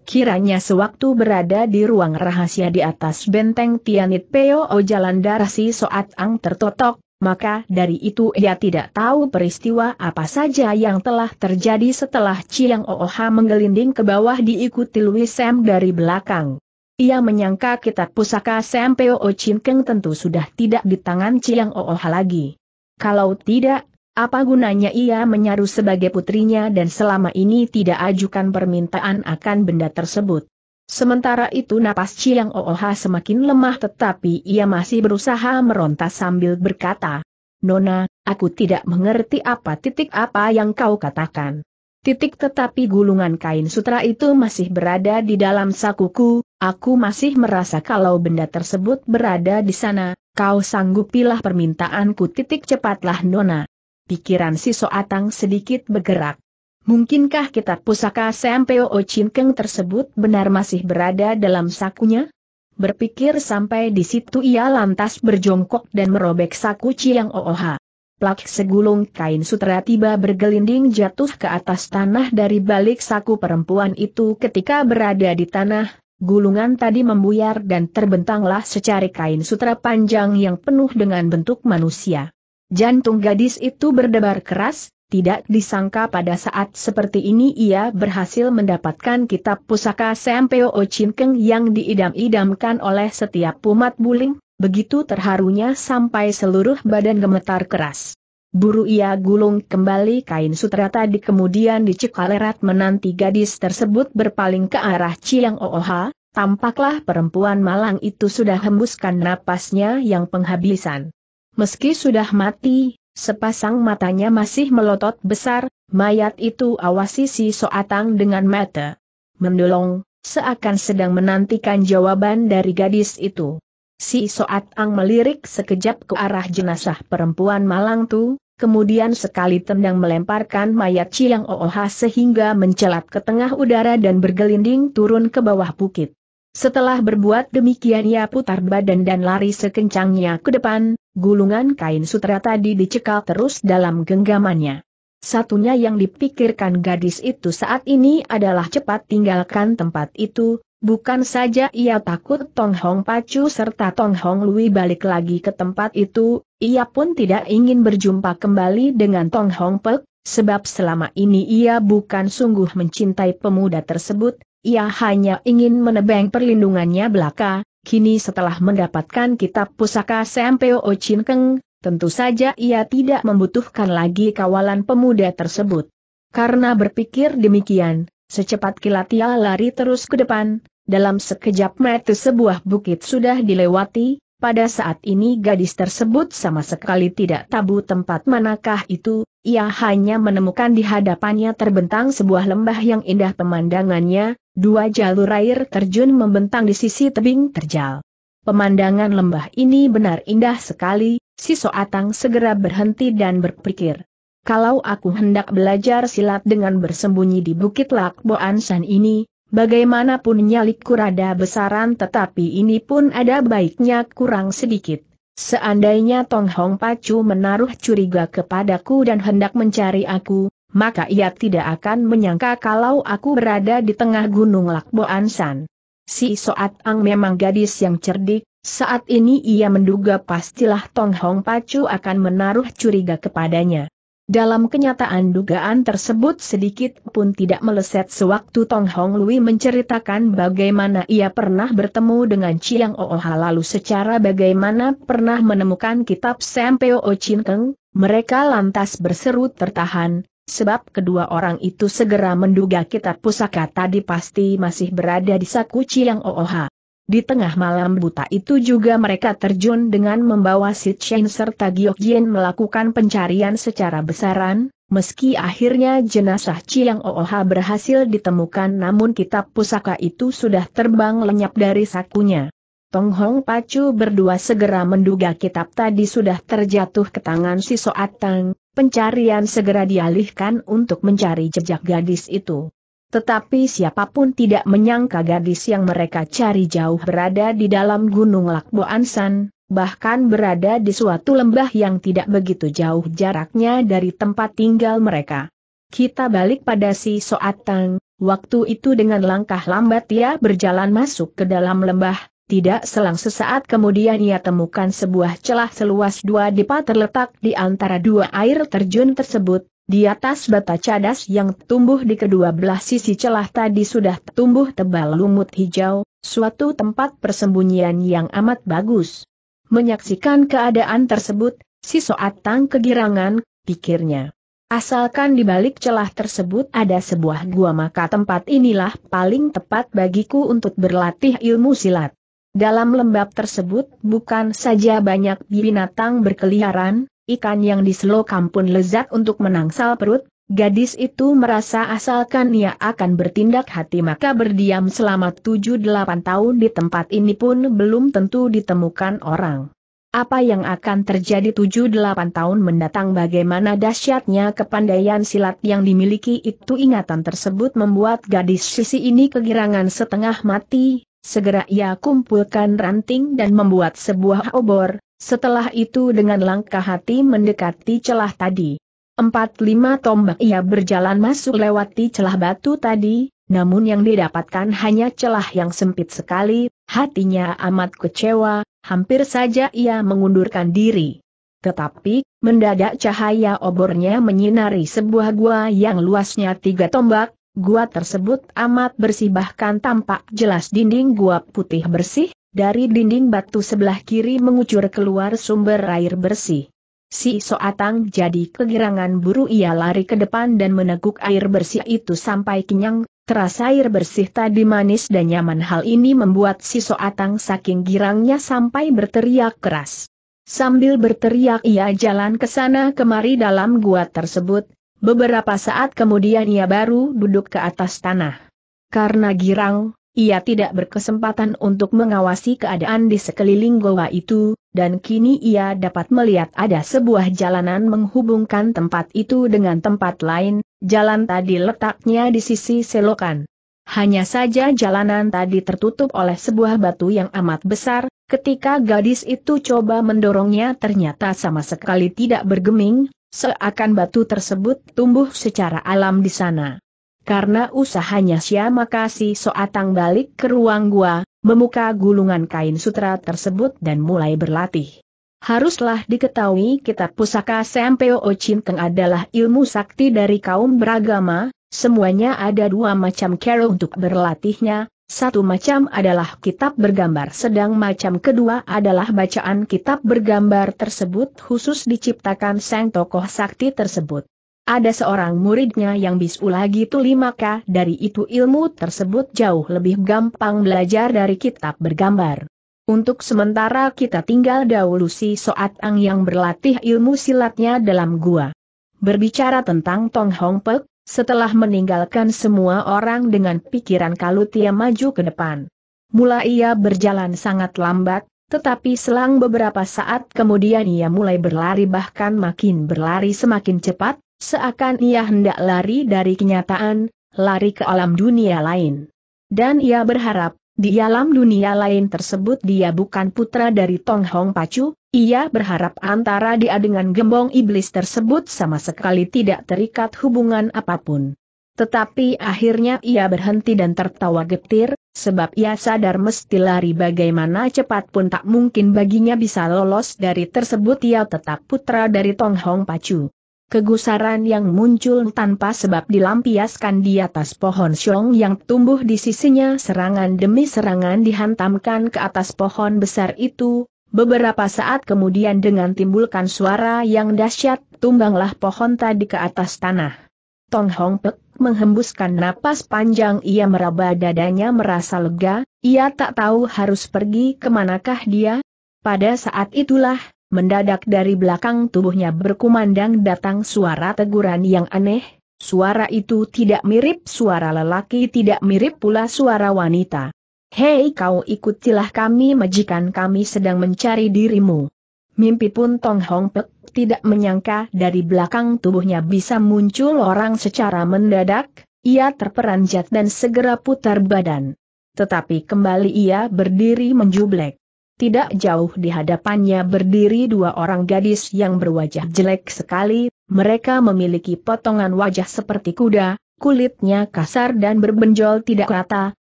Kiranya sewaktu berada di ruang rahasia di atas benteng Tianit Peo jalan darah si soatang tertotok, maka dari itu ia tidak tahu peristiwa apa saja yang telah terjadi setelah Chiang Ooha menggelinding ke bawah diikuti Louis Sam dari belakang. Ia menyangka kitab pusaka Sempeo Chin tentu sudah tidak di tangan Chiang Ooh lagi. Kalau tidak, apa gunanya ia menyaru sebagai putrinya dan selama ini tidak ajukan permintaan akan benda tersebut. Sementara itu napas Chiang Ooh semakin lemah tetapi ia masih berusaha meronta sambil berkata, Nona, aku tidak mengerti apa titik apa yang kau katakan titik tetapi gulungan kain sutra itu masih berada di dalam sakuku, aku masih merasa kalau benda tersebut berada di sana, kau sanggupilah permintaanku titik cepatlah nona. Pikiran si Soatang sedikit bergerak. Mungkinkah kitab pusaka Sempeo Chinkeng tersebut benar masih berada dalam sakunya? Berpikir sampai di situ ia lantas berjongkok dan merobek saku Chiang Ooha. Plak segulung kain sutra tiba bergelinding jatuh ke atas tanah dari balik saku perempuan itu ketika berada di tanah, gulungan tadi membuyar dan terbentanglah secari kain sutra panjang yang penuh dengan bentuk manusia. Jantung gadis itu berdebar keras, tidak disangka pada saat seperti ini ia berhasil mendapatkan kitab pusaka Sempeo Ochinkeng yang diidam-idamkan oleh setiap umat buling, Begitu terharunya sampai seluruh badan gemetar keras. Buru ia gulung kembali kain sutra tadi kemudian dicekalerat menanti gadis tersebut berpaling ke arah Ciang Ooha, tampaklah perempuan malang itu sudah hembuskan napasnya yang penghabisan. Meski sudah mati, sepasang matanya masih melotot besar, mayat itu awasi si Soatang dengan mata. Mendolong, seakan sedang menantikan jawaban dari gadis itu. Si Soat Ang melirik sekejap ke arah jenazah perempuan malang tu, kemudian sekali tendang melemparkan mayat Ciang Ooha sehingga mencelat ke tengah udara dan bergelinding turun ke bawah bukit. Setelah berbuat demikian ia putar badan dan lari sekencangnya ke depan, gulungan kain sutra tadi dicekal terus dalam genggamannya. Satunya yang dipikirkan gadis itu saat ini adalah cepat tinggalkan tempat itu, Bukan saja ia takut Tong Hong Pacu serta Tong Hong Lui balik lagi ke tempat itu, ia pun tidak ingin berjumpa kembali dengan Tong Hong Pek, sebab selama ini ia bukan sungguh mencintai pemuda tersebut, ia hanya ingin menebang perlindungannya belaka, kini setelah mendapatkan kitab pusaka Sempeo Chin Keng, tentu saja ia tidak membutuhkan lagi kawalan pemuda tersebut. Karena berpikir demikian, Secepat kilat ia lari terus ke depan, dalam sekejap mata sebuah bukit sudah dilewati, pada saat ini gadis tersebut sama sekali tidak tabu tempat manakah itu, ia hanya menemukan di hadapannya terbentang sebuah lembah yang indah pemandangannya, dua jalur air terjun membentang di sisi tebing terjal. Pemandangan lembah ini benar indah sekali, si Soatang segera berhenti dan berpikir. Kalau aku hendak belajar silat dengan bersembunyi di Bukit Lakboansan San ini, Bagaimanapun nyali rada besaran tetapi ini pun ada baiknya kurang sedikit. Seandainya Tong Hong Pacu menaruh curiga kepadaku dan hendak mencari aku, maka ia tidak akan menyangka kalau aku berada di tengah gunung Lakbo Ansan. Si Soat Ang memang gadis yang cerdik, saat ini ia menduga pastilah Tong Hong Pacu akan menaruh curiga kepadanya. Dalam kenyataan dugaan tersebut sedikit pun tidak meleset sewaktu Tong Hong Lui menceritakan bagaimana ia pernah bertemu dengan Chiang Ooha lalu secara bagaimana pernah menemukan kitab Sempeo Chin Keng, mereka lantas berseru tertahan, sebab kedua orang itu segera menduga kitab pusaka tadi pasti masih berada di saku Chiang Ooha. Di tengah malam buta itu juga mereka terjun dengan membawa Si Chen serta Jin melakukan pencarian secara besaran, meski akhirnya jenazah Chiang Ooha berhasil ditemukan namun kitab pusaka itu sudah terbang lenyap dari sakunya. Tong Hong Pacu berdua segera menduga kitab tadi sudah terjatuh ke tangan si Soatang, pencarian segera dialihkan untuk mencari jejak gadis itu. Tetapi siapapun tidak menyangka gadis yang mereka cari jauh berada di dalam Gunung Lakbo Ansan, bahkan berada di suatu lembah yang tidak begitu jauh jaraknya dari tempat tinggal mereka. Kita balik pada si Soatang, waktu itu dengan langkah lambat ia berjalan masuk ke dalam lembah, tidak selang sesaat kemudian ia temukan sebuah celah seluas dua dipa terletak di antara dua air terjun tersebut, di atas bata cadas yang tumbuh di kedua belah sisi celah tadi sudah tumbuh tebal lumut hijau, suatu tempat persembunyian yang amat bagus. Menyaksikan keadaan tersebut, si Soatang kegirangan, pikirnya. Asalkan di balik celah tersebut ada sebuah gua maka tempat inilah paling tepat bagiku untuk berlatih ilmu silat. Dalam lembab tersebut bukan saja banyak binatang berkeliaran, ikan yang diselokam pun lezat untuk menangsal perut, Gadis itu merasa asalkan ia akan bertindak hati maka berdiam selama 7-8 tahun di tempat ini pun belum tentu ditemukan orang. Apa yang akan terjadi 7-8 tahun mendatang bagaimana dahsyatnya kepandaian silat yang dimiliki itu ingatan tersebut membuat gadis sisi ini kegirangan setengah mati, segera ia kumpulkan ranting dan membuat sebuah obor, setelah itu dengan langkah hati mendekati celah tadi. Empat lima tombak ia berjalan masuk lewati celah batu tadi, namun yang didapatkan hanya celah yang sempit sekali, hatinya amat kecewa, hampir saja ia mengundurkan diri. Tetapi, mendadak cahaya obornya menyinari sebuah gua yang luasnya tiga tombak, gua tersebut amat bersih bahkan tampak jelas dinding gua putih bersih, dari dinding batu sebelah kiri mengucur keluar sumber air bersih. Si Soatang jadi kegirangan buru ia lari ke depan dan meneguk air bersih itu sampai kenyang, terasa air bersih tadi manis dan nyaman hal ini membuat si Soatang saking girangnya sampai berteriak keras. Sambil berteriak ia jalan ke sana kemari dalam gua tersebut, beberapa saat kemudian ia baru duduk ke atas tanah. Karena girang, ia tidak berkesempatan untuk mengawasi keadaan di sekeliling goa itu, dan kini ia dapat melihat ada sebuah jalanan menghubungkan tempat itu dengan tempat lain, jalan tadi letaknya di sisi selokan. Hanya saja jalanan tadi tertutup oleh sebuah batu yang amat besar, ketika gadis itu coba mendorongnya ternyata sama sekali tidak bergeming, seakan batu tersebut tumbuh secara alam di sana. Karena usahanya maka si Soatang balik ke ruang gua, memuka gulungan kain sutra tersebut dan mulai berlatih. Haruslah diketahui kitab pusaka Sempeo Cinteng adalah ilmu sakti dari kaum beragama, semuanya ada dua macam cara untuk berlatihnya, satu macam adalah kitab bergambar sedang macam kedua adalah bacaan kitab bergambar tersebut khusus diciptakan sang tokoh sakti tersebut. Ada seorang muridnya yang bisu lagi tuli maka dari itu ilmu tersebut jauh lebih gampang belajar dari kitab bergambar. Untuk sementara kita tinggal dahulu si Soat Ang yang berlatih ilmu silatnya dalam gua. Berbicara tentang Tong Hong Pek, setelah meninggalkan semua orang dengan pikiran kalut ia maju ke depan. Mula ia berjalan sangat lambat, tetapi selang beberapa saat kemudian ia mulai berlari bahkan makin berlari semakin cepat, seakan ia hendak lari dari kenyataan, lari ke alam dunia lain. Dan ia berharap, di alam dunia lain tersebut dia bukan putra dari Tong Hong Pacu, ia berharap antara dia dengan gembong iblis tersebut sama sekali tidak terikat hubungan apapun. Tetapi akhirnya ia berhenti dan tertawa getir, sebab ia sadar mesti lari bagaimana cepat pun tak mungkin baginya bisa lolos dari tersebut ia tetap putra dari Tong Hong Pacu. Kegusaran yang muncul tanpa sebab dilampiaskan di atas pohon siong yang tumbuh di sisinya serangan demi serangan dihantamkan ke atas pohon besar itu, beberapa saat kemudian dengan timbulkan suara yang dahsyat tumbanglah pohon tadi ke atas tanah. Tong Hong Pek menghembuskan napas panjang ia meraba dadanya merasa lega, ia tak tahu harus pergi kemanakah dia. Pada saat itulah, mendadak dari belakang tubuhnya berkumandang datang suara teguran yang aneh, suara itu tidak mirip suara lelaki tidak mirip pula suara wanita. Hei kau ikutilah kami majikan kami sedang mencari dirimu. Mimpi pun Tong Hong Pek tidak menyangka dari belakang tubuhnya bisa muncul orang secara mendadak, ia terperanjat dan segera putar badan. Tetapi kembali ia berdiri menjublek. Tidak jauh di hadapannya berdiri dua orang gadis yang berwajah jelek sekali, mereka memiliki potongan wajah seperti kuda, kulitnya kasar dan berbenjol tidak rata,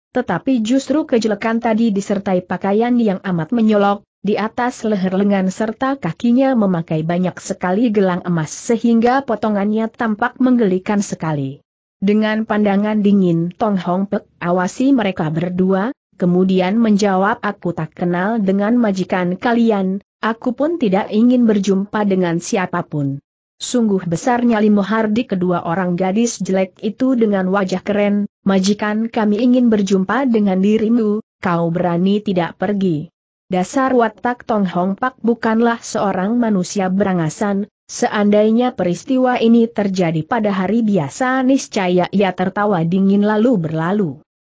tetapi justru kejelekan tadi disertai pakaian yang amat menyolok, di atas leher lengan serta kakinya memakai banyak sekali gelang emas sehingga potongannya tampak menggelikan sekali. Dengan pandangan dingin Tong Hong Pek awasi mereka berdua, kemudian menjawab aku tak kenal dengan majikan kalian, aku pun tidak ingin berjumpa dengan siapapun. Sungguh besarnya nyali Mohardi kedua orang gadis jelek itu dengan wajah keren, majikan kami ingin berjumpa dengan dirimu, kau berani tidak pergi. Dasar watak Tong Hong Pak bukanlah seorang manusia berangasan, seandainya peristiwa ini terjadi pada hari biasa niscaya ia tertawa dingin lalu berlalu.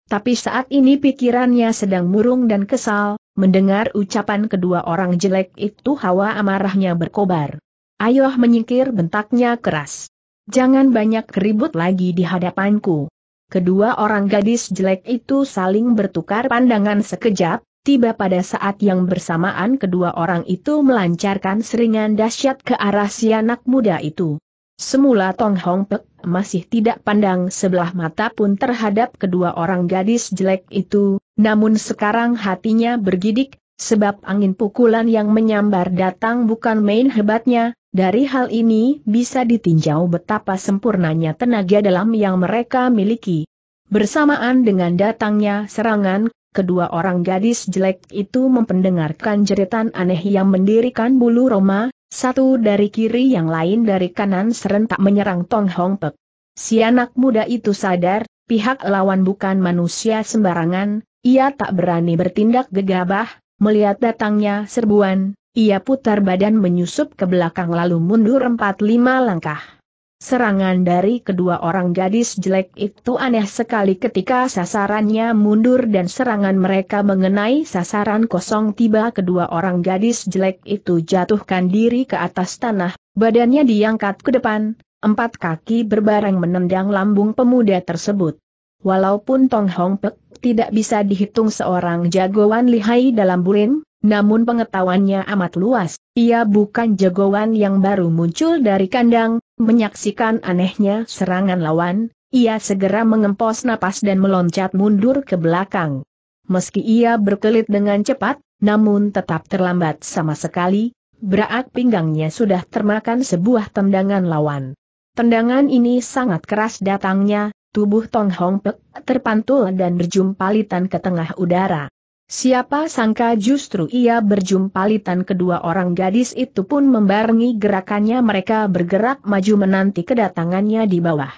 Tapi saat ini pikirannya sedang murung dan kesal, mendengar ucapan kedua orang jelek itu hawa amarahnya berkobar. Ayoh menyingkir bentaknya keras. Jangan banyak ribut lagi di hadapanku. Kedua orang gadis jelek itu saling bertukar pandangan sekejap, tiba pada saat yang bersamaan kedua orang itu melancarkan seringan dahsyat ke arah si anak muda itu. Semula Tong Hong Pek masih tidak pandang sebelah mata pun terhadap kedua orang gadis jelek itu, namun sekarang hatinya bergidik, sebab angin pukulan yang menyambar datang bukan main hebatnya, dari hal ini bisa ditinjau betapa sempurnanya tenaga dalam yang mereka miliki. Bersamaan dengan datangnya serangan, kedua orang gadis jelek itu mempendengarkan jeritan aneh yang mendirikan bulu Roma, satu dari kiri yang lain dari kanan serentak menyerang Tong Hong Pek. Si anak muda itu sadar, pihak lawan bukan manusia sembarangan, ia tak berani bertindak gegabah, melihat datangnya serbuan, ia putar badan menyusup ke belakang lalu mundur 4-5 langkah. Serangan dari kedua orang gadis jelek itu aneh sekali ketika sasarannya mundur dan serangan mereka mengenai sasaran kosong tiba kedua orang gadis jelek itu jatuhkan diri ke atas tanah, badannya diangkat ke depan, empat kaki berbareng menendang lambung pemuda tersebut. Walaupun Tong Hong Pek tidak bisa dihitung seorang jagoan lihai dalam bulim, namun pengetahuannya amat luas, ia bukan jagoan yang baru muncul dari kandang, menyaksikan anehnya serangan lawan, ia segera mengempos napas dan meloncat mundur ke belakang. Meski ia berkelit dengan cepat, namun tetap terlambat sama sekali, berak pinggangnya sudah termakan sebuah tendangan lawan. Tendangan ini sangat keras datangnya, tubuh Tong Hong Pek terpantul dan berjumpalitan ke tengah udara. Siapa sangka justru ia berjumpa litan kedua orang gadis itu pun membarengi gerakannya mereka bergerak maju menanti kedatangannya di bawah.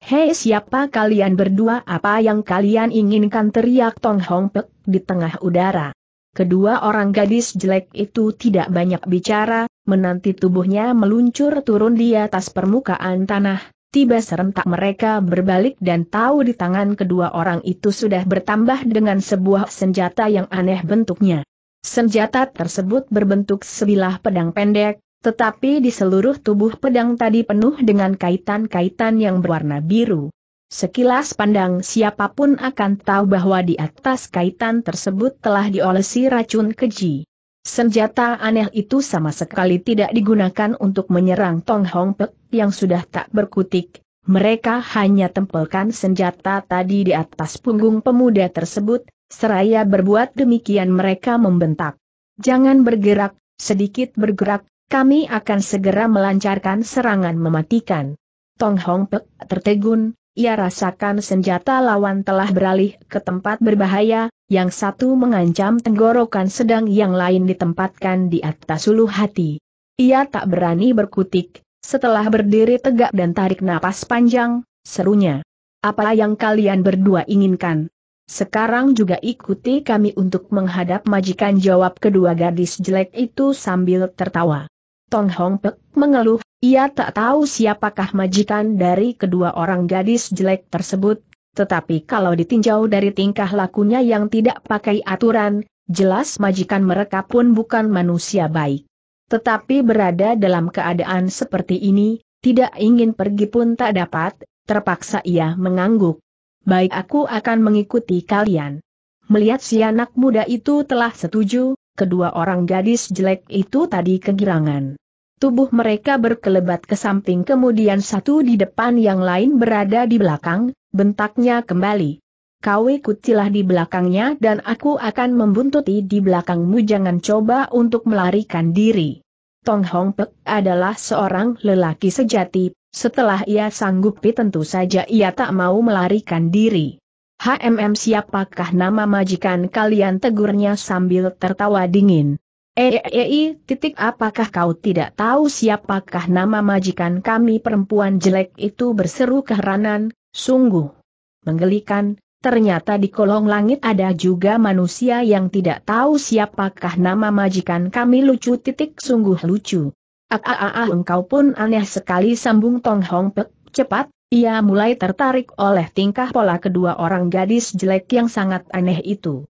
Hei siapa kalian berdua apa yang kalian inginkan teriak Tong Hong Pek di tengah udara. Kedua orang gadis jelek itu tidak banyak bicara, menanti tubuhnya meluncur turun di atas permukaan tanah, tiba serentak mereka berbalik dan tahu di tangan kedua orang itu sudah bertambah dengan sebuah senjata yang aneh bentuknya. Senjata tersebut berbentuk sebilah pedang pendek, tetapi di seluruh tubuh pedang tadi penuh dengan kaitan-kaitan yang berwarna biru. Sekilas pandang siapapun akan tahu bahwa di atas kaitan tersebut telah diolesi racun keji. Senjata aneh itu sama sekali tidak digunakan untuk menyerang Tong Hong Pek yang sudah tak berkutik, mereka hanya tempelkan senjata tadi di atas punggung pemuda tersebut, seraya berbuat demikian mereka membentak. Jangan bergerak, sedikit bergerak, kami akan segera melancarkan serangan mematikan. Tong Hong Pek tertegun, ia rasakan senjata lawan telah beralih ke tempat berbahaya, yang satu mengancam tenggorokan sedang yang lain ditempatkan di atas ulu hati. Ia tak berani berkutik, setelah berdiri tegak dan tarik napas panjang, serunya. Apa yang kalian berdua inginkan? Sekarang juga ikuti kami untuk menghadap majikan jawab kedua gadis jelek itu sambil tertawa. Tong Hong Pek mengeluh, ia tak tahu siapakah majikan dari kedua orang gadis jelek tersebut, tetapi kalau ditinjau dari tingkah lakunya yang tidak pakai aturan, jelas majikan mereka pun bukan manusia baik. Tetapi berada dalam keadaan seperti ini, tidak ingin pergi pun tak dapat, terpaksa ia mengangguk. Baik aku akan mengikuti kalian. Melihat si anak muda itu telah setuju, kedua orang gadis jelek itu tadi kegirangan. Tubuh mereka berkelebat ke samping kemudian satu di depan yang lain berada di belakang, bentaknya kembali. Kau ikutilah di belakangnya dan aku akan membuntuti di belakangmu jangan coba untuk melarikan diri. Tong Hong Pek adalah seorang lelaki sejati, setelah ia sanggupi tentu saja ia tak mau melarikan diri. HMM siapakah nama majikan kalian tegurnya sambil tertawa dingin. Eeei, titik apakah kau tidak tahu siapakah nama majikan kami perempuan jelek itu berseru keheranan, sungguh menggelikan, ternyata di kolong langit ada juga manusia yang tidak tahu siapakah nama majikan kami lucu titik sungguh lucu. Ah, ah, ah, ah. engkau pun aneh sekali sambung Tong Hong Pek, cepat, ia mulai tertarik oleh tingkah pola kedua orang gadis jelek yang sangat aneh itu.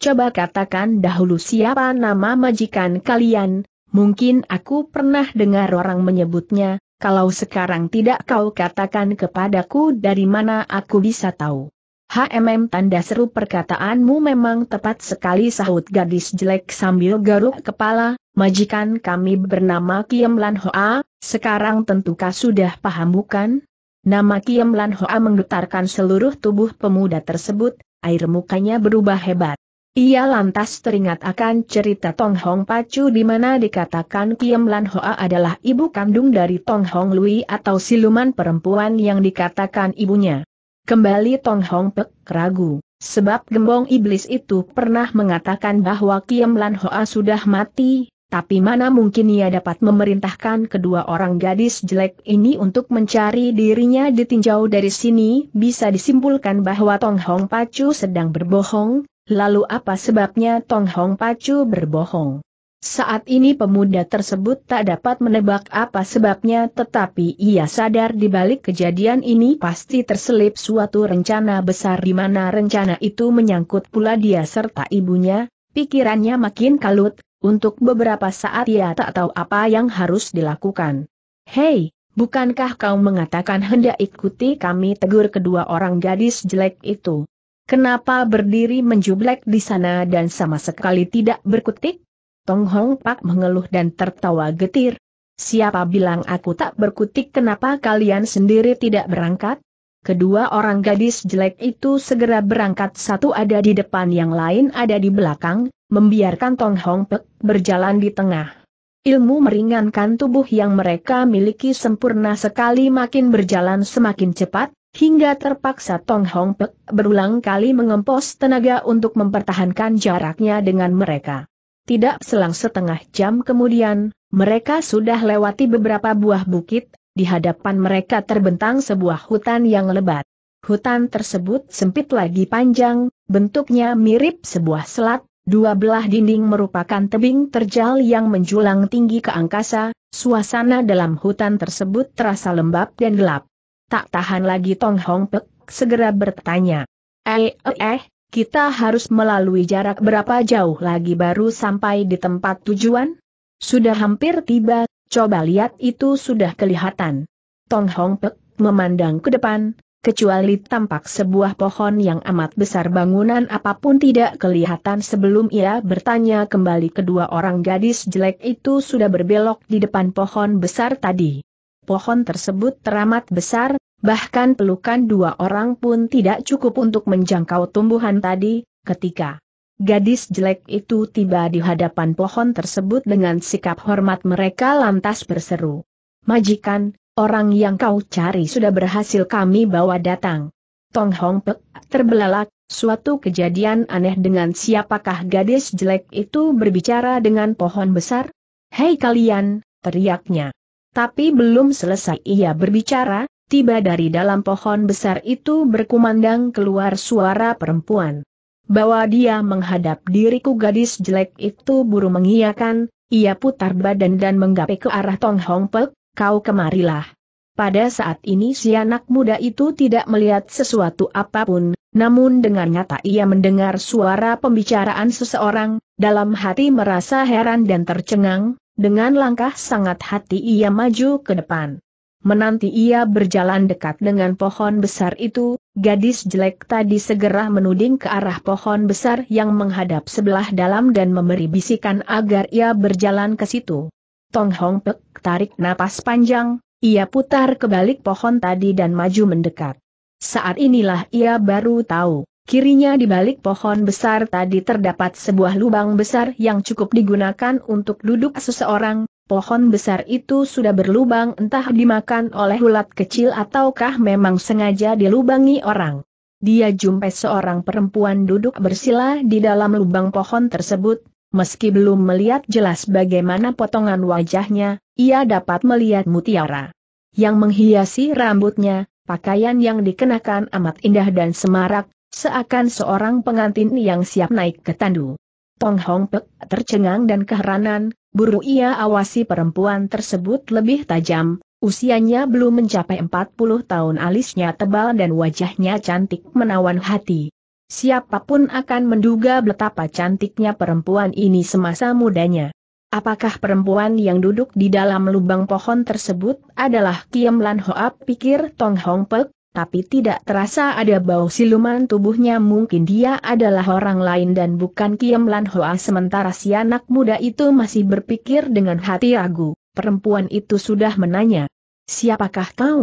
Coba katakan dahulu siapa nama majikan kalian, mungkin aku pernah dengar orang menyebutnya, kalau sekarang tidak kau katakan kepadaku dari mana aku bisa tahu. HMM tanda seru perkataanmu memang tepat sekali sahut gadis jelek sambil garuk kepala, majikan kami bernama Kiem Lan Hoa, sekarang tentukah sudah paham bukan? Nama Kiem Lan Hoa menggetarkan seluruh tubuh pemuda tersebut, air mukanya berubah hebat. Ia lantas teringat akan cerita Tong Hong Pacu di mana dikatakan Kiem Lan Hoa adalah ibu kandung dari Tong Hong Lui atau siluman perempuan yang dikatakan ibunya. Kembali Tong Hong Pek ragu, sebab gembong iblis itu pernah mengatakan bahwa Kiem Lan Hoa sudah mati, tapi mana mungkin ia dapat memerintahkan kedua orang gadis jelek ini untuk mencari dirinya ditinjau dari sini bisa disimpulkan bahwa Tong Hong Pacu sedang berbohong, lalu apa sebabnya Tong Hong Pacu berbohong? Saat ini pemuda tersebut tak dapat menebak apa sebabnya tetapi ia sadar di balik kejadian ini pasti terselip suatu rencana besar di mana rencana itu menyangkut pula dia serta ibunya, pikirannya makin kalut, untuk beberapa saat ia tak tahu apa yang harus dilakukan. Hei, bukankah kau mengatakan hendak ikuti kami tegur kedua orang gadis jelek itu? Kenapa berdiri menjublek di sana dan sama sekali tidak berkutik? Tong Hong Pak mengeluh dan tertawa getir. Siapa bilang aku tak berkutik kenapa kalian sendiri tidak berangkat? Kedua orang gadis jelek itu segera berangkat satu ada di depan yang lain ada di belakang, membiarkan Tong Hong Pek berjalan di tengah. Ilmu meringankan tubuh yang mereka miliki sempurna sekali makin berjalan semakin cepat, hingga terpaksa Tong Hong Pek berulang kali mengempos tenaga untuk mempertahankan jaraknya dengan mereka. Tidak selang setengah jam kemudian, mereka sudah lewati beberapa buah bukit, di hadapan mereka terbentang sebuah hutan yang lebat. Hutan tersebut sempit lagi panjang, bentuknya mirip sebuah selat, dua belah dinding merupakan tebing terjal yang menjulang tinggi ke angkasa, suasana dalam hutan tersebut terasa lembab dan gelap. Tak tahan lagi Tong Hong Pek, segera bertanya. Eh, eh, eh, kita harus melalui jarak berapa jauh lagi baru sampai di tempat tujuan? Sudah hampir tiba, Coba lihat itu sudah kelihatan. Tong Hong Pek memandang ke depan, kecuali tampak sebuah pohon yang amat besar bangunan apapun tidak kelihatan sebelum ia bertanya kembali kedua orang gadis jelek itu sudah berbelok di depan pohon besar tadi. Pohon tersebut teramat besar, bahkan pelukan dua orang pun tidak cukup untuk menjangkau tumbuhan tadi, ketika Gadis jelek itu tiba di hadapan pohon tersebut dengan sikap hormat mereka lantas berseru. Majikan, orang yang kau cari sudah berhasil kami bawa datang. Tong Hong Pek terbelalak, suatu kejadian aneh dengan siapakah gadis jelek itu berbicara dengan pohon besar? Hei kalian, teriaknya. Tapi belum selesai ia berbicara, tiba dari dalam pohon besar itu berkumandang keluar suara perempuan bahwa dia menghadap diriku gadis jelek itu buru mengiyakan, ia putar badan dan menggapai ke arah Tong Hong Pek, kau kemarilah. Pada saat ini si anak muda itu tidak melihat sesuatu apapun, namun dengan nyata ia mendengar suara pembicaraan seseorang, dalam hati merasa heran dan tercengang, dengan langkah sangat hati ia maju ke depan. Menanti ia berjalan dekat dengan pohon besar itu, gadis jelek tadi segera menuding ke arah pohon besar yang menghadap sebelah dalam dan memberi bisikan agar ia berjalan ke situ. Tong Hong Pek tarik napas panjang, ia putar ke balik pohon tadi dan maju mendekat. Saat inilah ia baru tahu, kirinya di balik pohon besar tadi terdapat sebuah lubang besar yang cukup digunakan untuk duduk seseorang, Pohon besar itu sudah berlubang entah dimakan oleh ulat kecil ataukah memang sengaja dilubangi orang. Dia jumpai seorang perempuan duduk bersila di dalam lubang pohon tersebut, meski belum melihat jelas bagaimana potongan wajahnya, ia dapat melihat mutiara yang menghiasi rambutnya, pakaian yang dikenakan amat indah dan semarak, seakan seorang pengantin yang siap naik ke tandu. Tong Hong Pek tercengang dan keheranan, Buru ia awasi perempuan tersebut lebih tajam, usianya belum mencapai 40 tahun alisnya tebal dan wajahnya cantik menawan hati. Siapapun akan menduga betapa cantiknya perempuan ini semasa mudanya. Apakah perempuan yang duduk di dalam lubang pohon tersebut adalah Kiam Lan Hoap pikir Tong Hong Pek, tapi tidak terasa ada bau siluman tubuhnya mungkin dia adalah orang lain dan bukan Kiam Lan Hoa sementara si anak muda itu masih berpikir dengan hati ragu, perempuan itu sudah menanya, siapakah kau?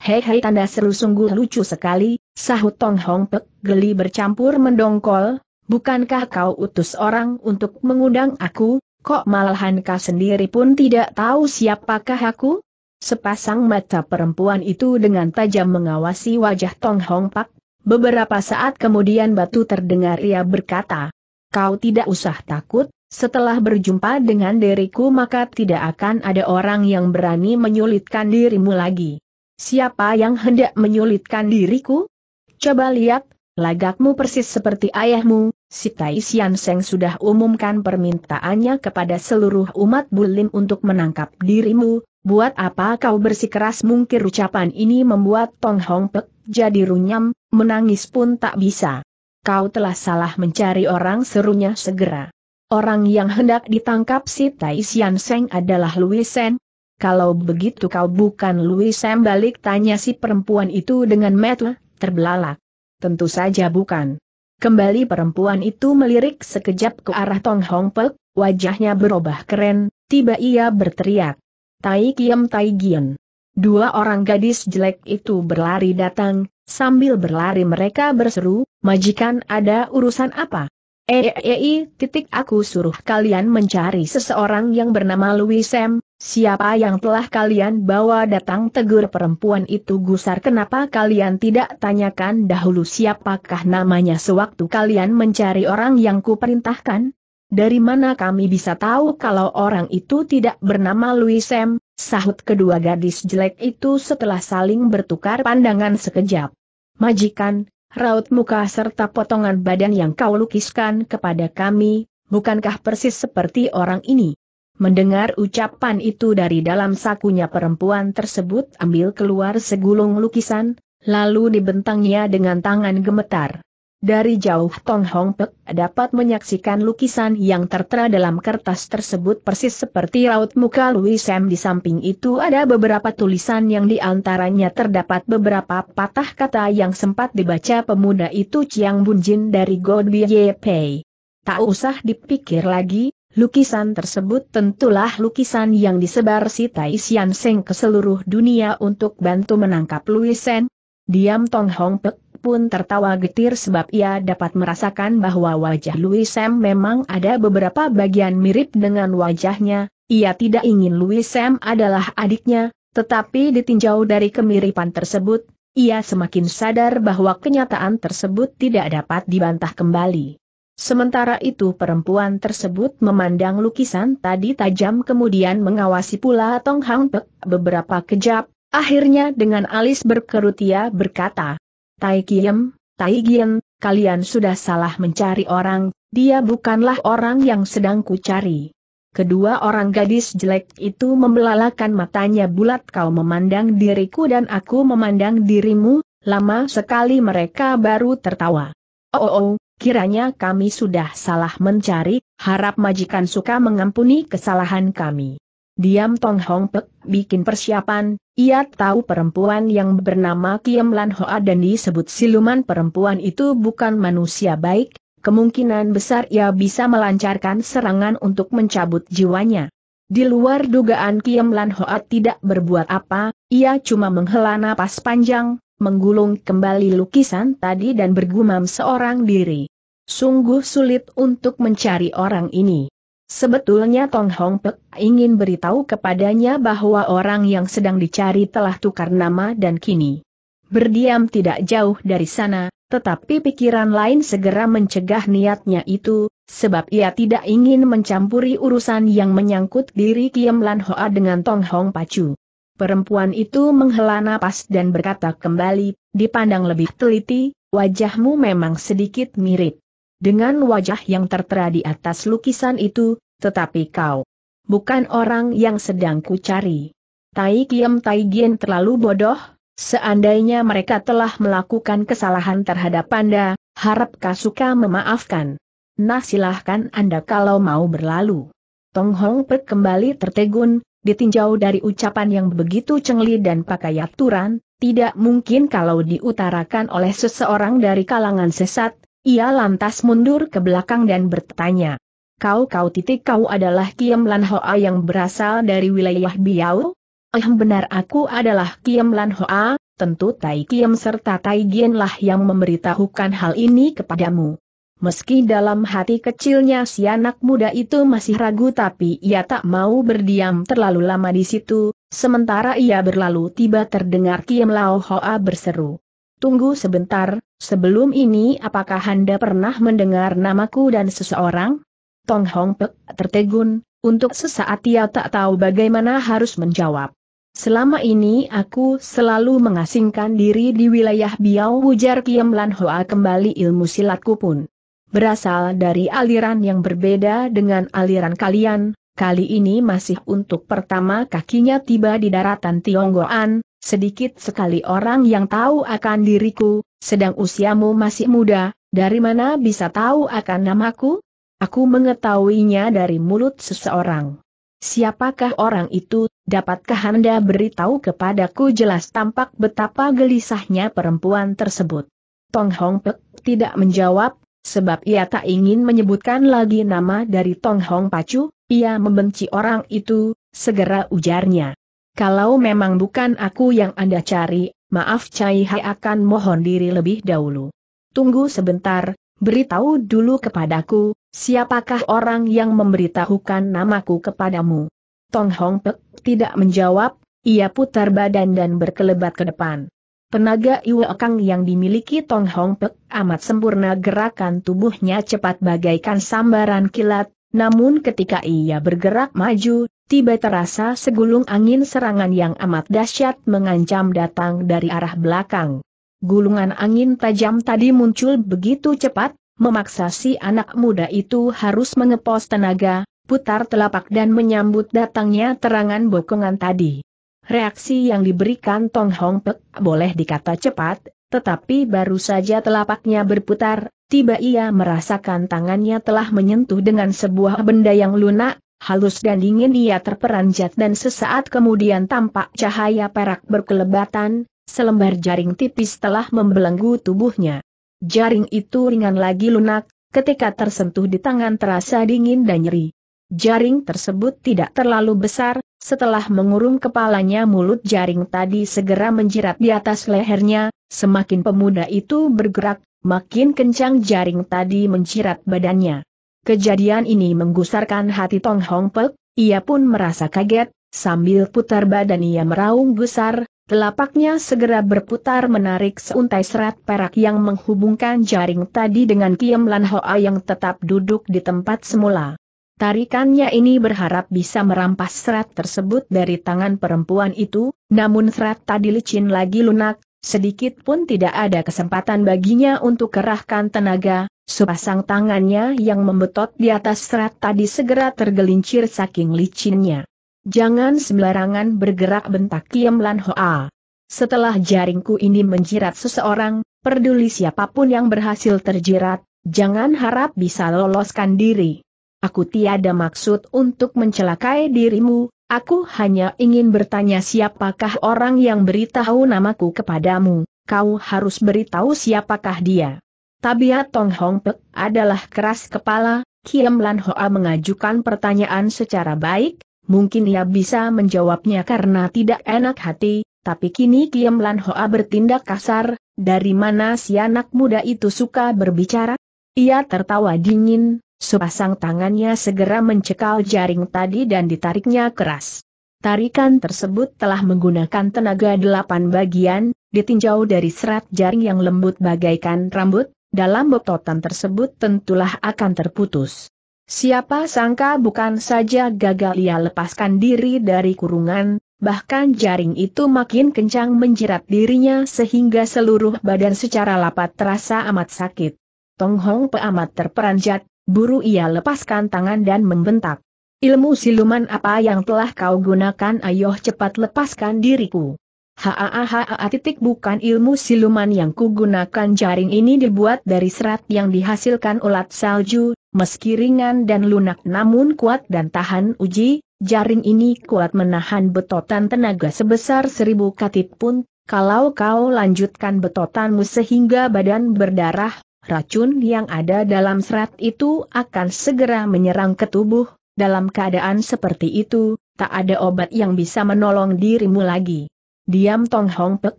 Hei hei tanda seru sungguh lucu sekali, sahut Tong Hong Pek geli bercampur mendongkol, bukankah kau utus orang untuk mengundang aku, kok malahan kau sendiri pun tidak tahu siapakah aku? Sepasang mata perempuan itu dengan tajam mengawasi wajah Tong Hong Pak. Beberapa saat kemudian batu terdengar ia berkata, Kau tidak usah takut, setelah berjumpa dengan diriku maka tidak akan ada orang yang berani menyulitkan dirimu lagi. Siapa yang hendak menyulitkan diriku? Coba lihat, lagakmu persis seperti ayahmu, si Tai Sian Seng sudah umumkan permintaannya kepada seluruh umat bulim untuk menangkap dirimu, buat apa kau bersikeras mungkir ucapan ini membuat Tong Hong Pek jadi runyam, menangis pun tak bisa. Kau telah salah mencari orang serunya segera. Orang yang hendak ditangkap si Tai Sian Seng adalah Louis Sen. Kalau begitu kau bukan Louis Sen balik tanya si perempuan itu dengan metu, terbelalak. Tentu saja bukan. Kembali perempuan itu melirik sekejap ke arah Tong Hong Pek, wajahnya berubah keren, tiba ia berteriak. Tai Kiem Tai Gien. Dua orang gadis jelek itu berlari datang, sambil berlari mereka berseru, majikan ada urusan apa? Eei, eh, eh, eh, titik aku suruh kalian mencari seseorang yang bernama Louis Sam, siapa yang telah kalian bawa datang tegur perempuan itu gusar kenapa kalian tidak tanyakan dahulu siapakah namanya sewaktu kalian mencari orang yang kuperintahkan? Dari mana kami bisa tahu kalau orang itu tidak bernama Luisem, sahut kedua gadis jelek itu setelah saling bertukar pandangan sekejap. Majikan, raut muka serta potongan badan yang kau lukiskan kepada kami, bukankah persis seperti orang ini? Mendengar ucapan itu dari dalam sakunya perempuan tersebut ambil keluar segulung lukisan, lalu dibentangnya dengan tangan gemetar. Dari jauh Tong Hong Pek dapat menyaksikan lukisan yang tertera dalam kertas tersebut persis seperti raut muka Louis Sam. Di samping itu ada beberapa tulisan yang diantaranya terdapat beberapa patah kata yang sempat dibaca pemuda itu Chiang Bunjin dari Godby Ye Pei. Tak usah dipikir lagi, Lukisan tersebut tentulah lukisan yang disebar si Tai Sian Seng ke seluruh dunia untuk bantu menangkap Louis Sam. Diam Tong Hong Pek pun tertawa getir sebab ia dapat merasakan bahwa wajah Louis Sam memang ada beberapa bagian mirip dengan wajahnya, ia tidak ingin Louis Sam adalah adiknya, tetapi ditinjau dari kemiripan tersebut, ia semakin sadar bahwa kenyataan tersebut tidak dapat dibantah kembali. Sementara itu perempuan tersebut memandang lukisan tadi tajam kemudian mengawasi pula Tong Hang Pek beberapa kejap, akhirnya dengan alis berkerut ia berkata, Tai Kiem, Tai Gien, kalian sudah salah mencari orang, dia bukanlah orang yang sedang kucari. Kedua orang gadis jelek itu membelalakan matanya bulat kau memandang diriku dan aku memandang dirimu, lama sekali mereka baru tertawa. Oh, oh, oh kiranya kami sudah salah mencari, harap majikan suka mengampuni kesalahan kami. Diam Tong Hong Pek bikin persiapan, ia tahu perempuan yang bernama Kiem Lan Hoa dan disebut siluman perempuan itu bukan manusia baik, kemungkinan besar ia bisa melancarkan serangan untuk mencabut jiwanya. Di luar dugaan Kiem Lan Hoa tidak berbuat apa, ia cuma menghela napas panjang, menggulung kembali lukisan tadi dan bergumam seorang diri. Sungguh sulit untuk mencari orang ini. Sebetulnya Tong Hong Pek ingin beritahu kepadanya bahwa orang yang sedang dicari telah tukar nama dan kini berdiam tidak jauh dari sana, tetapi pikiran lain segera mencegah niatnya itu, sebab ia tidak ingin mencampuri urusan yang menyangkut diri Kiam Lan Hoa dengan Tong Hong Pacu. Perempuan itu menghela napas dan berkata kembali, dipandang lebih teliti, wajahmu memang sedikit mirip dengan wajah yang tertera di atas lukisan itu, tetapi kau bukan orang yang sedang kucari. Tai Kiem Tai Gien terlalu bodoh, seandainya mereka telah melakukan kesalahan terhadap Anda, harap Kasuka memaafkan. Nah silahkan Anda kalau mau berlalu. Tong Hong Pek kembali tertegun, ditinjau dari ucapan yang begitu cengli dan pakai aturan, tidak mungkin kalau diutarakan oleh seseorang dari kalangan sesat, ia lantas mundur ke belakang dan bertanya. Kau kau titik kau adalah Kiam Lan Hoa yang berasal dari wilayah Biau? Eh benar aku adalah Kiam Lan Hoa, tentu Tai Kiam serta Tai Gien lah yang memberitahukan hal ini kepadamu. Meski dalam hati kecilnya si anak muda itu masih ragu tapi ia tak mau berdiam terlalu lama di situ, sementara ia berlalu tiba terdengar Kiam Lao Hoa berseru. Tunggu sebentar, Sebelum ini apakah Anda pernah mendengar namaku dan seseorang? Tong Hong Pek tertegun, untuk sesaat ia tak tahu bagaimana harus menjawab. Selama ini aku selalu mengasingkan diri di wilayah Biao Wujar Kiem Lan Hoa kembali ilmu silatku pun. Berasal dari aliran yang berbeda dengan aliran kalian, kali ini masih untuk pertama kakinya tiba di daratan Tionggoan, sedikit sekali orang yang tahu akan diriku, sedang usiamu masih muda, dari mana bisa tahu akan namaku? Aku mengetahuinya dari mulut seseorang. Siapakah orang itu, dapatkah Anda beritahu kepadaku jelas tampak betapa gelisahnya perempuan tersebut? Tong Hong Pek tidak menjawab, sebab ia tak ingin menyebutkan lagi nama dari Tong Hong Pacu, ia membenci orang itu, segera ujarnya. Kalau memang bukan aku yang Anda cari, maaf Cai Hai akan mohon diri lebih dahulu. Tunggu sebentar, beritahu dulu kepadaku, siapakah orang yang memberitahukan namaku kepadamu. Tong Hong Pek tidak menjawab, ia putar badan dan berkelebat ke depan. Tenaga Kang yang dimiliki Tong Hong Pek amat sempurna gerakan tubuhnya cepat bagaikan sambaran kilat, namun ketika ia bergerak maju, Tiba terasa segulung angin serangan yang amat dahsyat mengancam datang dari arah belakang. Gulungan angin tajam tadi muncul begitu cepat, memaksa si anak muda itu harus mengepos tenaga, putar telapak dan menyambut datangnya terangan bokongan tadi. Reaksi yang diberikan Tong Hong Pek boleh dikata cepat, tetapi baru saja telapaknya berputar, tiba ia merasakan tangannya telah menyentuh dengan sebuah benda yang lunak, Halus dan dingin ia terperanjat dan sesaat kemudian tampak cahaya perak berkelebatan, selembar jaring tipis telah membelenggu tubuhnya. Jaring itu ringan lagi lunak, ketika tersentuh di tangan terasa dingin dan nyeri. Jaring tersebut tidak terlalu besar, setelah mengurung kepalanya mulut jaring tadi segera menjirat di atas lehernya, semakin pemuda itu bergerak, makin kencang jaring tadi menjirat badannya. Kejadian ini menggusarkan hati Tong Hong Pek, ia pun merasa kaget, sambil putar badan ia meraung gusar, telapaknya segera berputar menarik seuntai serat perak yang menghubungkan jaring tadi dengan Kiem Lan Hoa yang tetap duduk di tempat semula. Tarikannya ini berharap bisa merampas serat tersebut dari tangan perempuan itu, namun serat tadi licin lagi lunak, sedikit pun tidak ada kesempatan baginya untuk kerahkan tenaga, Sepasang tangannya yang membetot di atas serat tadi segera tergelincir saking licinnya. Jangan sembarangan bergerak bentak Kiam Lan Hoa. Setelah jaringku ini menjirat seseorang, peduli siapapun yang berhasil terjerat, jangan harap bisa loloskan diri. Aku tiada maksud untuk mencelakai dirimu, aku hanya ingin bertanya siapakah orang yang beritahu namaku kepadamu, kau harus beritahu siapakah dia. Tabiat Tong Hong Pek adalah keras kepala, Kiem Lan Hoa mengajukan pertanyaan secara baik, mungkin ia bisa menjawabnya karena tidak enak hati, tapi kini Kiem Lan Hoa bertindak kasar, dari mana si anak muda itu suka berbicara? Ia tertawa dingin, sepasang tangannya segera mencekal jaring tadi dan ditariknya keras. Tarikan tersebut telah menggunakan tenaga delapan bagian, ditinjau dari serat jaring yang lembut bagaikan rambut, dalam bototan tersebut tentulah akan terputus. Siapa sangka bukan saja gagal ia lepaskan diri dari kurungan, bahkan jaring itu makin kencang menjerat dirinya sehingga seluruh badan secara lapat terasa amat sakit. Tong Hong peamat terperanjat, buru ia lepaskan tangan dan membentak. Ilmu siluman apa yang telah kau gunakan ayoh cepat lepaskan diriku. Haaaha titik bukan ilmu siluman yang kugunakan jaring ini dibuat dari serat yang dihasilkan ulat salju, meski ringan dan lunak namun kuat dan tahan uji, jaring ini kuat menahan betotan tenaga sebesar seribu katip pun, kalau kau lanjutkan betotanmu sehingga badan berdarah, racun yang ada dalam serat itu akan segera menyerang ke tubuh, dalam keadaan seperti itu, tak ada obat yang bisa menolong dirimu lagi. Diam Tong Hong Pek,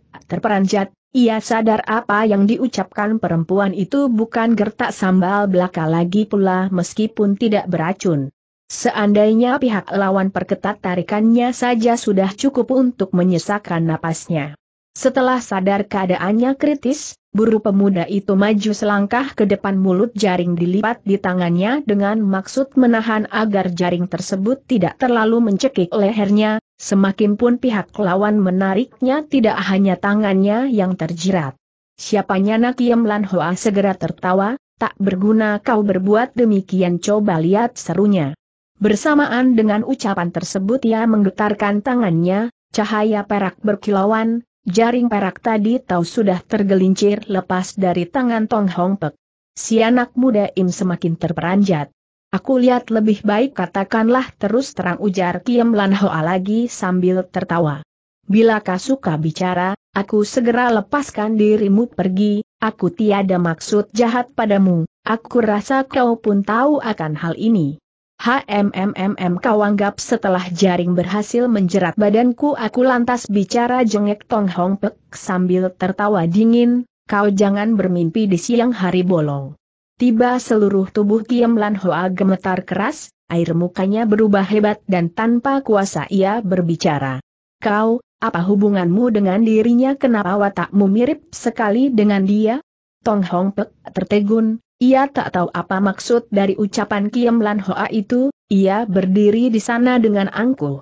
terperanjat, ia sadar apa yang diucapkan perempuan itu bukan gertak sambal belaka lagi pula meskipun tidak beracun. Seandainya pihak lawan perketat tarikannya saja sudah cukup untuk menyesakkan napasnya. Setelah sadar keadaannya kritis, buru pemuda itu maju selangkah ke depan mulut jaring dilipat di tangannya dengan maksud menahan agar jaring tersebut tidak terlalu mencekik lehernya, Semakin pun pihak lawan menariknya tidak hanya tangannya yang terjerat. Siapanya Nak Yem Lan Hoa segera tertawa, tak berguna kau berbuat demikian coba lihat serunya. Bersamaan dengan ucapan tersebut ia menggetarkan tangannya, cahaya perak berkilauan, jaring perak tadi tahu sudah tergelincir lepas dari tangan Tong Hong Pek. Si anak muda Im semakin terperanjat. Aku lihat lebih baik katakanlah terus terang ujar Kiem Lan Hoa lagi sambil tertawa. Bila kau suka bicara, aku segera lepaskan dirimu pergi, aku tiada maksud jahat padamu, aku rasa kau pun tahu akan hal ini. HMMMM kau anggap setelah jaring berhasil menjerat badanku aku lantas bicara jengek Tong Hong Pek sambil tertawa dingin, kau jangan bermimpi di siang hari bolong. Tiba seluruh tubuh Kiem Lan Hoa gemetar keras, air mukanya berubah hebat dan tanpa kuasa ia berbicara. Kau, apa hubunganmu dengan dirinya kenapa watakmu mirip sekali dengan dia? Tong Hong Pek tertegun, ia tak tahu apa maksud dari ucapan Kiem Lan Hoa itu, ia berdiri di sana dengan angkuh.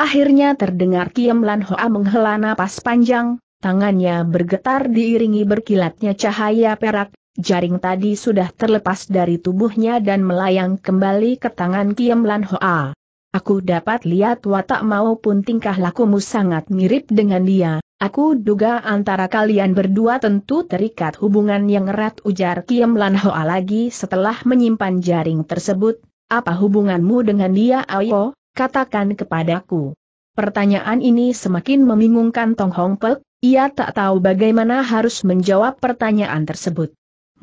Akhirnya terdengar Kiem Lan Hoa menghela napas panjang, tangannya bergetar diiringi berkilatnya cahaya perak, Jaring tadi sudah terlepas dari tubuhnya dan melayang kembali ke tangan Kiem Lan Hoa. Aku dapat lihat watak maupun tingkah lakumu sangat mirip dengan dia. Aku duga antara kalian berdua tentu terikat hubungan yang erat ujar Kiem Lan Hoa lagi setelah menyimpan jaring tersebut. Apa hubunganmu dengan dia Ayo, katakan kepadaku. Pertanyaan ini semakin membingungkan Tong Hong Pek, ia tak tahu bagaimana harus menjawab pertanyaan tersebut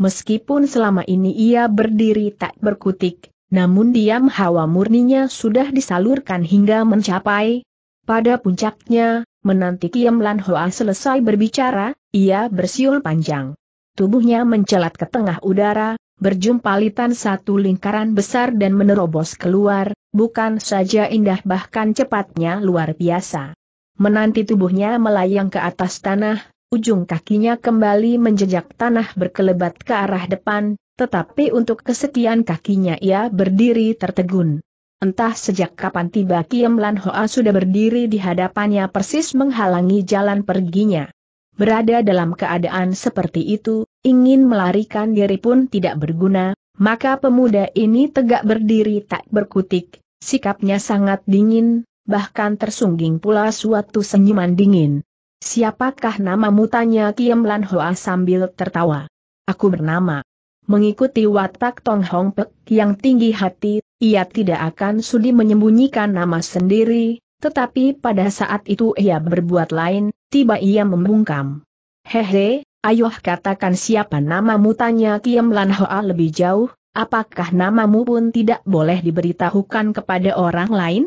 meskipun selama ini ia berdiri tak berkutik, namun diam hawa murninya sudah disalurkan hingga mencapai. Pada puncaknya, menanti Kiam Lan Hoa selesai berbicara, ia bersiul panjang. Tubuhnya mencelat ke tengah udara, berjumpa litan satu lingkaran besar dan menerobos keluar, bukan saja indah bahkan cepatnya luar biasa. Menanti tubuhnya melayang ke atas tanah, ujung kakinya kembali menjejak tanah berkelebat ke arah depan, tetapi untuk kesekian kakinya ia berdiri tertegun. Entah sejak kapan tiba Kiem Lan Hoa sudah berdiri di hadapannya persis menghalangi jalan perginya. Berada dalam keadaan seperti itu, ingin melarikan diri pun tidak berguna, maka pemuda ini tegak berdiri tak berkutik, sikapnya sangat dingin, bahkan tersungging pula suatu senyuman dingin. Siapakah nama mutanya, Kiem Lan Hoa sambil tertawa. Aku bernama. Mengikuti watak Tong Hong Pek yang tinggi hati, ia tidak akan sudi menyembunyikan nama sendiri, tetapi pada saat itu ia berbuat lain, tiba ia membungkam. Hehe, ayo katakan siapa nama mutanya, Kiem Lan Hoa lebih jauh, apakah namamu pun tidak boleh diberitahukan kepada orang lain?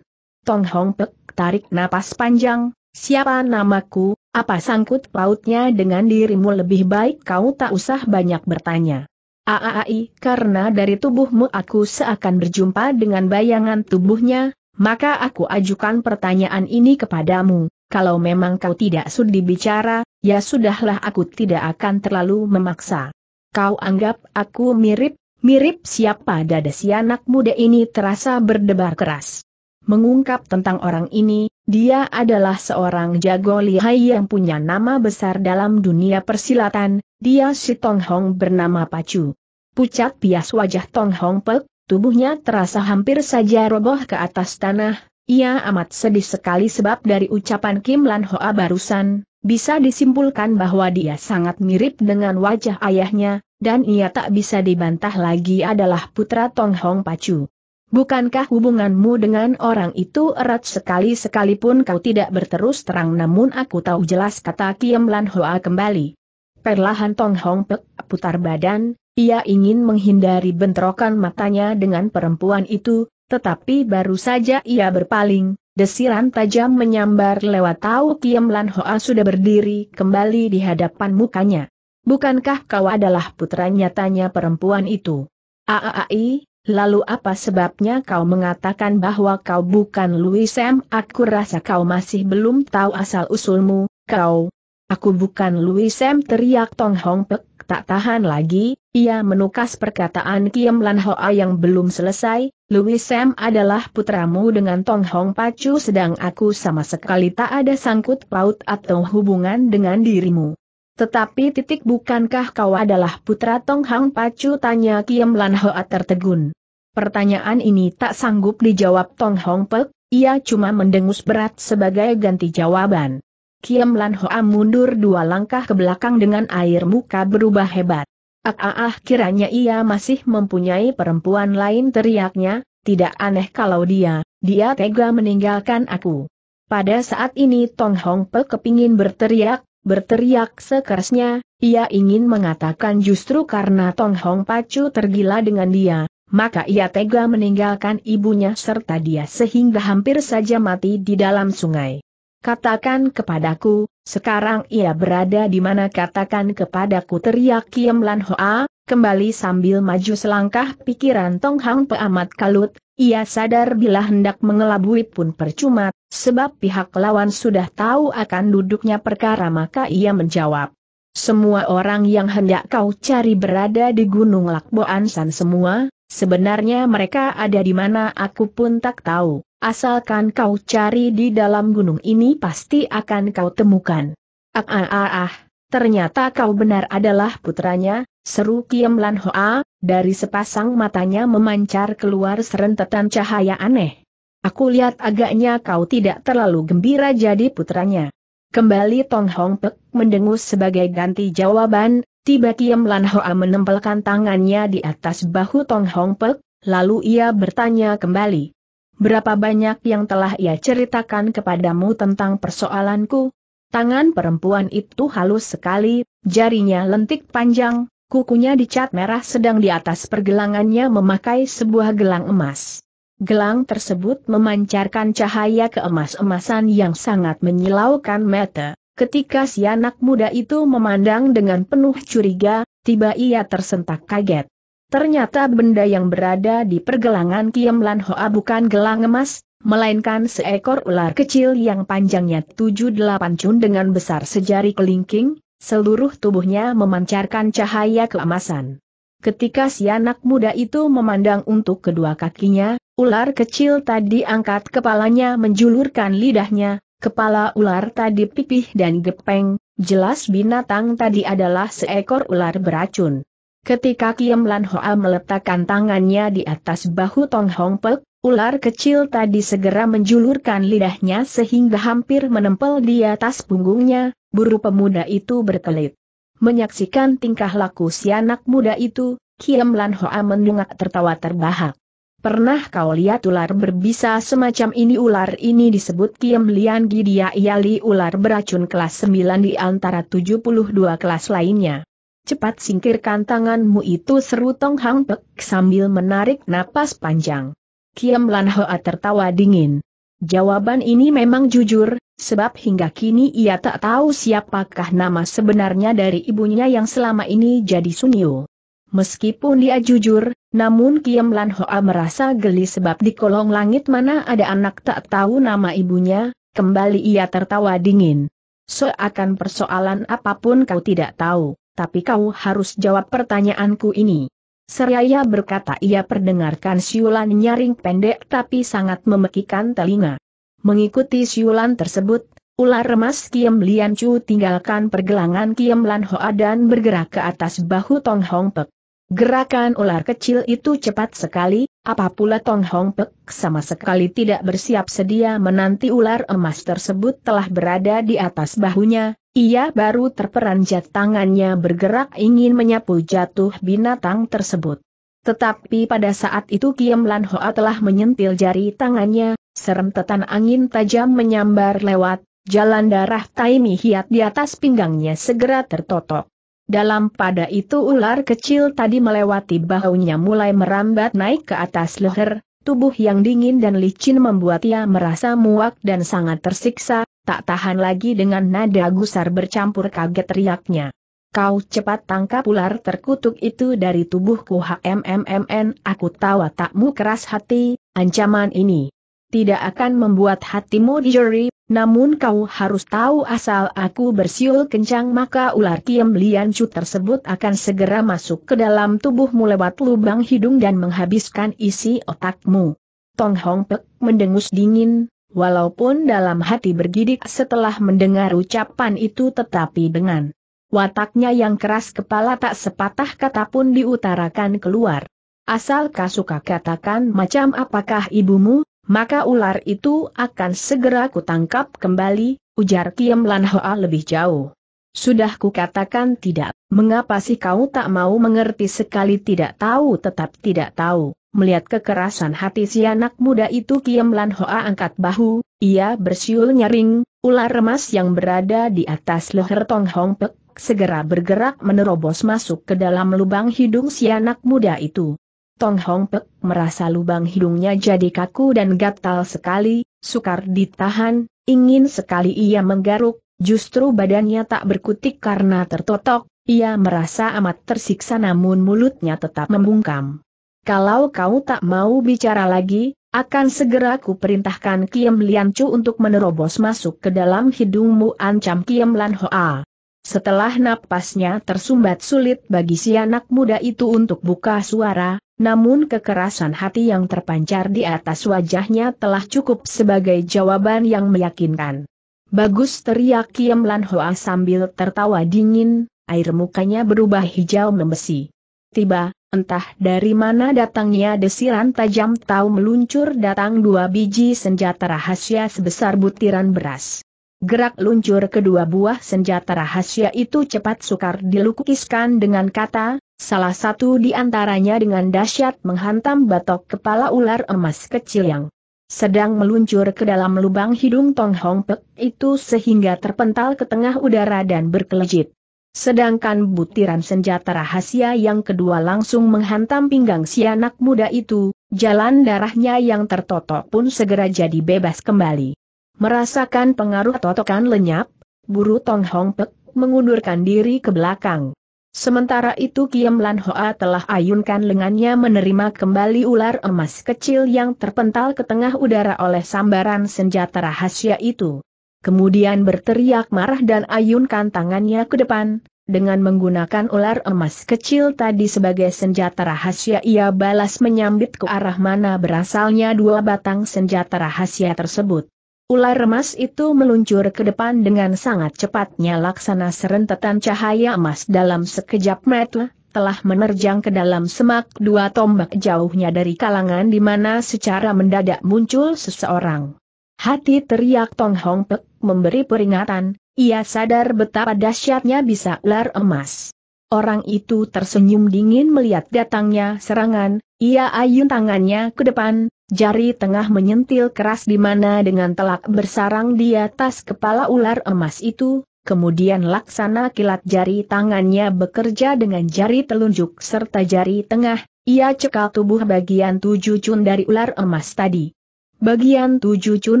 Tong Hong Pek tarik napas panjang, Siapa namaku, apa sangkut pautnya dengan dirimu lebih baik kau tak usah banyak bertanya. Aai, karena dari tubuhmu aku seakan berjumpa dengan bayangan tubuhnya, maka aku ajukan pertanyaan ini kepadamu. Kalau memang kau tidak sudi bicara, ya sudahlah aku tidak akan terlalu memaksa. Kau anggap aku mirip, mirip siapa dada si anak muda ini terasa berdebar keras. Mengungkap tentang orang ini, dia adalah seorang jago lihai yang punya nama besar dalam dunia persilatan, dia si Tong Hong bernama Pacu. Pucat bias wajah Tong Hong Pek, tubuhnya terasa hampir saja roboh ke atas tanah, ia amat sedih sekali sebab dari ucapan Kim Lan Hoa barusan, bisa disimpulkan bahwa dia sangat mirip dengan wajah ayahnya, dan ia tak bisa dibantah lagi adalah putra Tong Hong Pacu. Bukankah hubunganmu dengan orang itu erat sekali sekalipun kau tidak berterus terang namun aku tahu jelas kata Kiem Lan Hoa kembali. Perlahan Tong Hong Pek putar badan, ia ingin menghindari bentrokan matanya dengan perempuan itu, tetapi baru saja ia berpaling, desiran tajam menyambar lewat tahu Kiem Lan Hoa sudah berdiri kembali di hadapan mukanya. Bukankah kau adalah putra nyatanya perempuan itu? Aai, Lalu apa sebabnya kau mengatakan bahwa kau bukan Louis M? Aku rasa kau masih belum tahu asal-usulmu, kau. Aku bukan Louis M teriak Tong Hong Pek tak tahan lagi, ia menukas perkataan Kiam Lan Hoa yang belum selesai, Louis M adalah putramu dengan Tong Hong Pacu sedang aku sama sekali tak ada sangkut paut atau hubungan dengan dirimu. Tetapi titik bukankah kau adalah putra Tong Hong Pacu tanya Kiam Lan Hoa tertegun. Pertanyaan ini tak sanggup dijawab Tong Hong Pek, ia cuma mendengus berat sebagai ganti jawaban. Kiam Lan Hoa mundur dua langkah ke belakang dengan air muka berubah hebat. Ah, ah, ah kiranya ia masih mempunyai perempuan lain teriaknya, tidak aneh kalau dia, dia tega meninggalkan aku. Pada saat ini Tong Hong Pe kepingin berteriak, berteriak sekerasnya, ia ingin mengatakan justru karena Tong Hong Pacu tergila dengan dia, maka ia tega meninggalkan ibunya serta dia sehingga hampir saja mati di dalam sungai. Katakan kepadaku, sekarang ia berada di mana katakan kepadaku teriak Kiam Lan Hoa, kembali sambil maju selangkah pikiran Tong Hang peamat kalut, ia sadar bila hendak mengelabui pun percuma, sebab pihak lawan sudah tahu akan duduknya perkara maka ia menjawab. Semua orang yang hendak kau cari berada di Gunung Lakboan San semua, Sebenarnya mereka ada di mana aku pun tak tahu, asalkan kau cari di dalam gunung ini pasti akan kau temukan. Ah ah ah, ah ternyata kau benar adalah putranya, seru Kiem Lan Hoa, dari sepasang matanya memancar keluar serentetan cahaya aneh. Aku lihat agaknya kau tidak terlalu gembira jadi putranya. Kembali Tong Hong Pek mendengus sebagai ganti jawaban, tiba Kiam Lan Hoa menempelkan tangannya di atas bahu Tong Hong Pek, lalu ia bertanya kembali. Berapa banyak yang telah ia ceritakan kepadamu tentang persoalanku? Tangan perempuan itu halus sekali, jarinya lentik panjang, kukunya dicat merah sedang di atas pergelangannya memakai sebuah gelang emas. Gelang tersebut memancarkan cahaya keemas-emasan yang sangat menyilaukan mata. Ketika si anak muda itu memandang dengan penuh curiga, tiba ia tersentak kaget. Ternyata benda yang berada di pergelangan Kiam Lan Hoa bukan gelang emas, melainkan seekor ular kecil yang panjangnya 7-8 cun dengan besar sejari kelingking, seluruh tubuhnya memancarkan cahaya keemasan. Ketika si anak muda itu memandang untuk kedua kakinya, ular kecil tadi angkat kepalanya menjulurkan lidahnya, kepala ular tadi pipih dan gepeng, jelas binatang tadi adalah seekor ular beracun. Ketika Kiam Lan Hoa meletakkan tangannya di atas bahu Tong Hong Pek, ular kecil tadi segera menjulurkan lidahnya sehingga hampir menempel di atas punggungnya, buru pemuda itu berkelit. Menyaksikan tingkah laku si anak muda itu, Kiam Lan Hoa mendungak tertawa terbahak. Pernah kau lihat ular berbisa semacam ini ular ini disebut Kiam Lian Gidia Iali ular beracun kelas 9 di antara 72 kelas lainnya. Cepat singkirkan tanganmu itu seru Tong Hang Pek sambil menarik napas panjang. Kiam Lan Hoa tertawa dingin. Jawaban ini memang jujur, Sebab hingga kini ia tak tahu siapakah nama sebenarnya dari ibunya yang selama ini jadi Sunio. Meskipun dia jujur, namun Kiam Lan Hoa merasa geli sebab di kolong langit mana ada anak tak tahu nama ibunya, kembali ia tertawa dingin. Seakan so, persoalan apapun kau tidak tahu, tapi kau harus jawab pertanyaanku ini. Seraya berkata ia perdengarkan siulan nyaring pendek tapi sangat memekikan telinga. Mengikuti siulan tersebut, ular remas Kiem Lian Chu tinggalkan pergelangan Kiem Lan Hoa dan bergerak ke atas bahu Tong Hong Pek. Gerakan ular kecil itu cepat sekali, apapula Tong Hong Pek sama sekali tidak bersiap sedia menanti ular emas tersebut telah berada di atas bahunya, ia baru terperanjat tangannya bergerak ingin menyapu jatuh binatang tersebut. Tetapi pada saat itu Kiam Lan Hoa telah menyentil jari tangannya, serem tetan angin tajam menyambar lewat, jalan darah Taimi Hiat di atas pinggangnya segera tertotok. Dalam pada itu ular kecil tadi melewati bahunya mulai merambat naik ke atas leher, tubuh yang dingin dan licin membuat ia merasa muak dan sangat tersiksa, tak tahan lagi dengan nada gusar bercampur kaget riaknya. Kau cepat tangkap ular terkutuk itu dari tubuhku HMMMN, aku tak takmu keras hati, ancaman ini. Tidak akan membuat hatimu dijeri, namun kau harus tahu asal aku bersiul kencang maka ular kiam liancu tersebut akan segera masuk ke dalam tubuhmu lewat lubang hidung dan menghabiskan isi otakmu. Tong Hong Pek mendengus dingin, walaupun dalam hati bergidik setelah mendengar ucapan itu tetapi dengan Wataknya yang keras kepala tak sepatah kata pun diutarakan keluar. Asal suka katakan macam apakah ibumu, maka ular itu akan segera kutangkap kembali, ujar Kiem Lan Hoa lebih jauh. Sudah kukatakan tidak, mengapa sih kau tak mau mengerti sekali tidak tahu tetap tidak tahu. Melihat kekerasan hati si anak muda itu Kiem Lan Hoa angkat bahu, ia bersiul nyaring, ular emas yang berada di atas leher Tong Hong Pek segera bergerak menerobos masuk ke dalam lubang hidung si anak muda itu. Tong Hong Pek merasa lubang hidungnya jadi kaku dan gatal sekali, sukar ditahan, ingin sekali ia menggaruk, justru badannya tak berkutik karena tertotok, ia merasa amat tersiksa namun mulutnya tetap membungkam. Kalau kau tak mau bicara lagi, akan segera ku perintahkan Kiem Lian Chu untuk menerobos masuk ke dalam hidungmu ancam Kiem Lan Hoa. Setelah napasnya tersumbat sulit bagi si anak muda itu untuk buka suara, namun kekerasan hati yang terpancar di atas wajahnya telah cukup sebagai jawaban yang meyakinkan. Bagus teriak Kiam Lan Hoa sambil tertawa dingin, air mukanya berubah hijau membesi. Tiba, entah dari mana datangnya desiran tajam tahu meluncur datang dua biji senjata rahasia sebesar butiran beras. Gerak luncur kedua buah senjata rahasia itu cepat sukar dilukiskan dengan kata, salah satu di antaranya dengan dahsyat menghantam batok kepala ular emas kecil yang sedang meluncur ke dalam lubang hidung Tong Hong Pek itu sehingga terpental ke tengah udara dan berkelejit. Sedangkan butiran senjata rahasia yang kedua langsung menghantam pinggang si anak muda itu, jalan darahnya yang tertotok pun segera jadi bebas kembali. Merasakan pengaruh totokan lenyap, buru Tong Hong Pek mengundurkan diri ke belakang. Sementara itu Kiem Lan Hoa telah ayunkan lengannya menerima kembali ular emas kecil yang terpental ke tengah udara oleh sambaran senjata rahasia itu. Kemudian berteriak marah dan ayunkan tangannya ke depan, dengan menggunakan ular emas kecil tadi sebagai senjata rahasia ia balas menyambit ke arah mana berasalnya dua batang senjata rahasia tersebut. Ular emas itu meluncur ke depan dengan sangat cepatnya laksana serentetan cahaya emas dalam sekejap mata, telah menerjang ke dalam semak dua tombak jauhnya dari kalangan di mana secara mendadak muncul seseorang. Hati teriak Tong Hong Pek memberi peringatan, ia sadar betapa dahsyatnya bisa ular emas. Orang itu tersenyum dingin melihat datangnya serangan, ia ayun tangannya ke depan, jari tengah menyentil keras di mana dengan telak bersarang di atas kepala ular emas itu, kemudian laksana kilat jari tangannya bekerja dengan jari telunjuk serta jari tengah, ia cekal tubuh bagian tujuh cun dari ular emas tadi. Bagian tujuh cun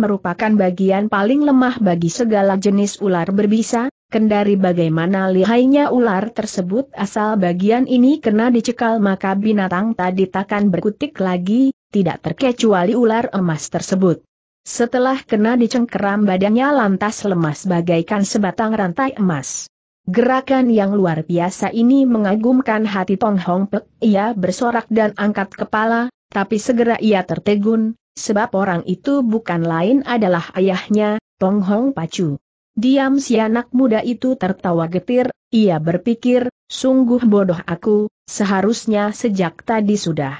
merupakan bagian paling lemah bagi segala jenis ular berbisa, Kendari bagaimana lihainya ular tersebut asal bagian ini kena dicekal maka binatang tadi takkan berkutik lagi, tidak terkecuali ular emas tersebut. Setelah kena dicengkeram badannya lantas lemas bagaikan sebatang rantai emas. Gerakan yang luar biasa ini mengagumkan hati Tong Hong Pek, ia bersorak dan angkat kepala, tapi segera ia tertegun, sebab orang itu bukan lain adalah ayahnya, Tong Hong Pacu. Diam si anak muda itu tertawa getir, ia berpikir, sungguh bodoh aku, seharusnya sejak tadi sudah.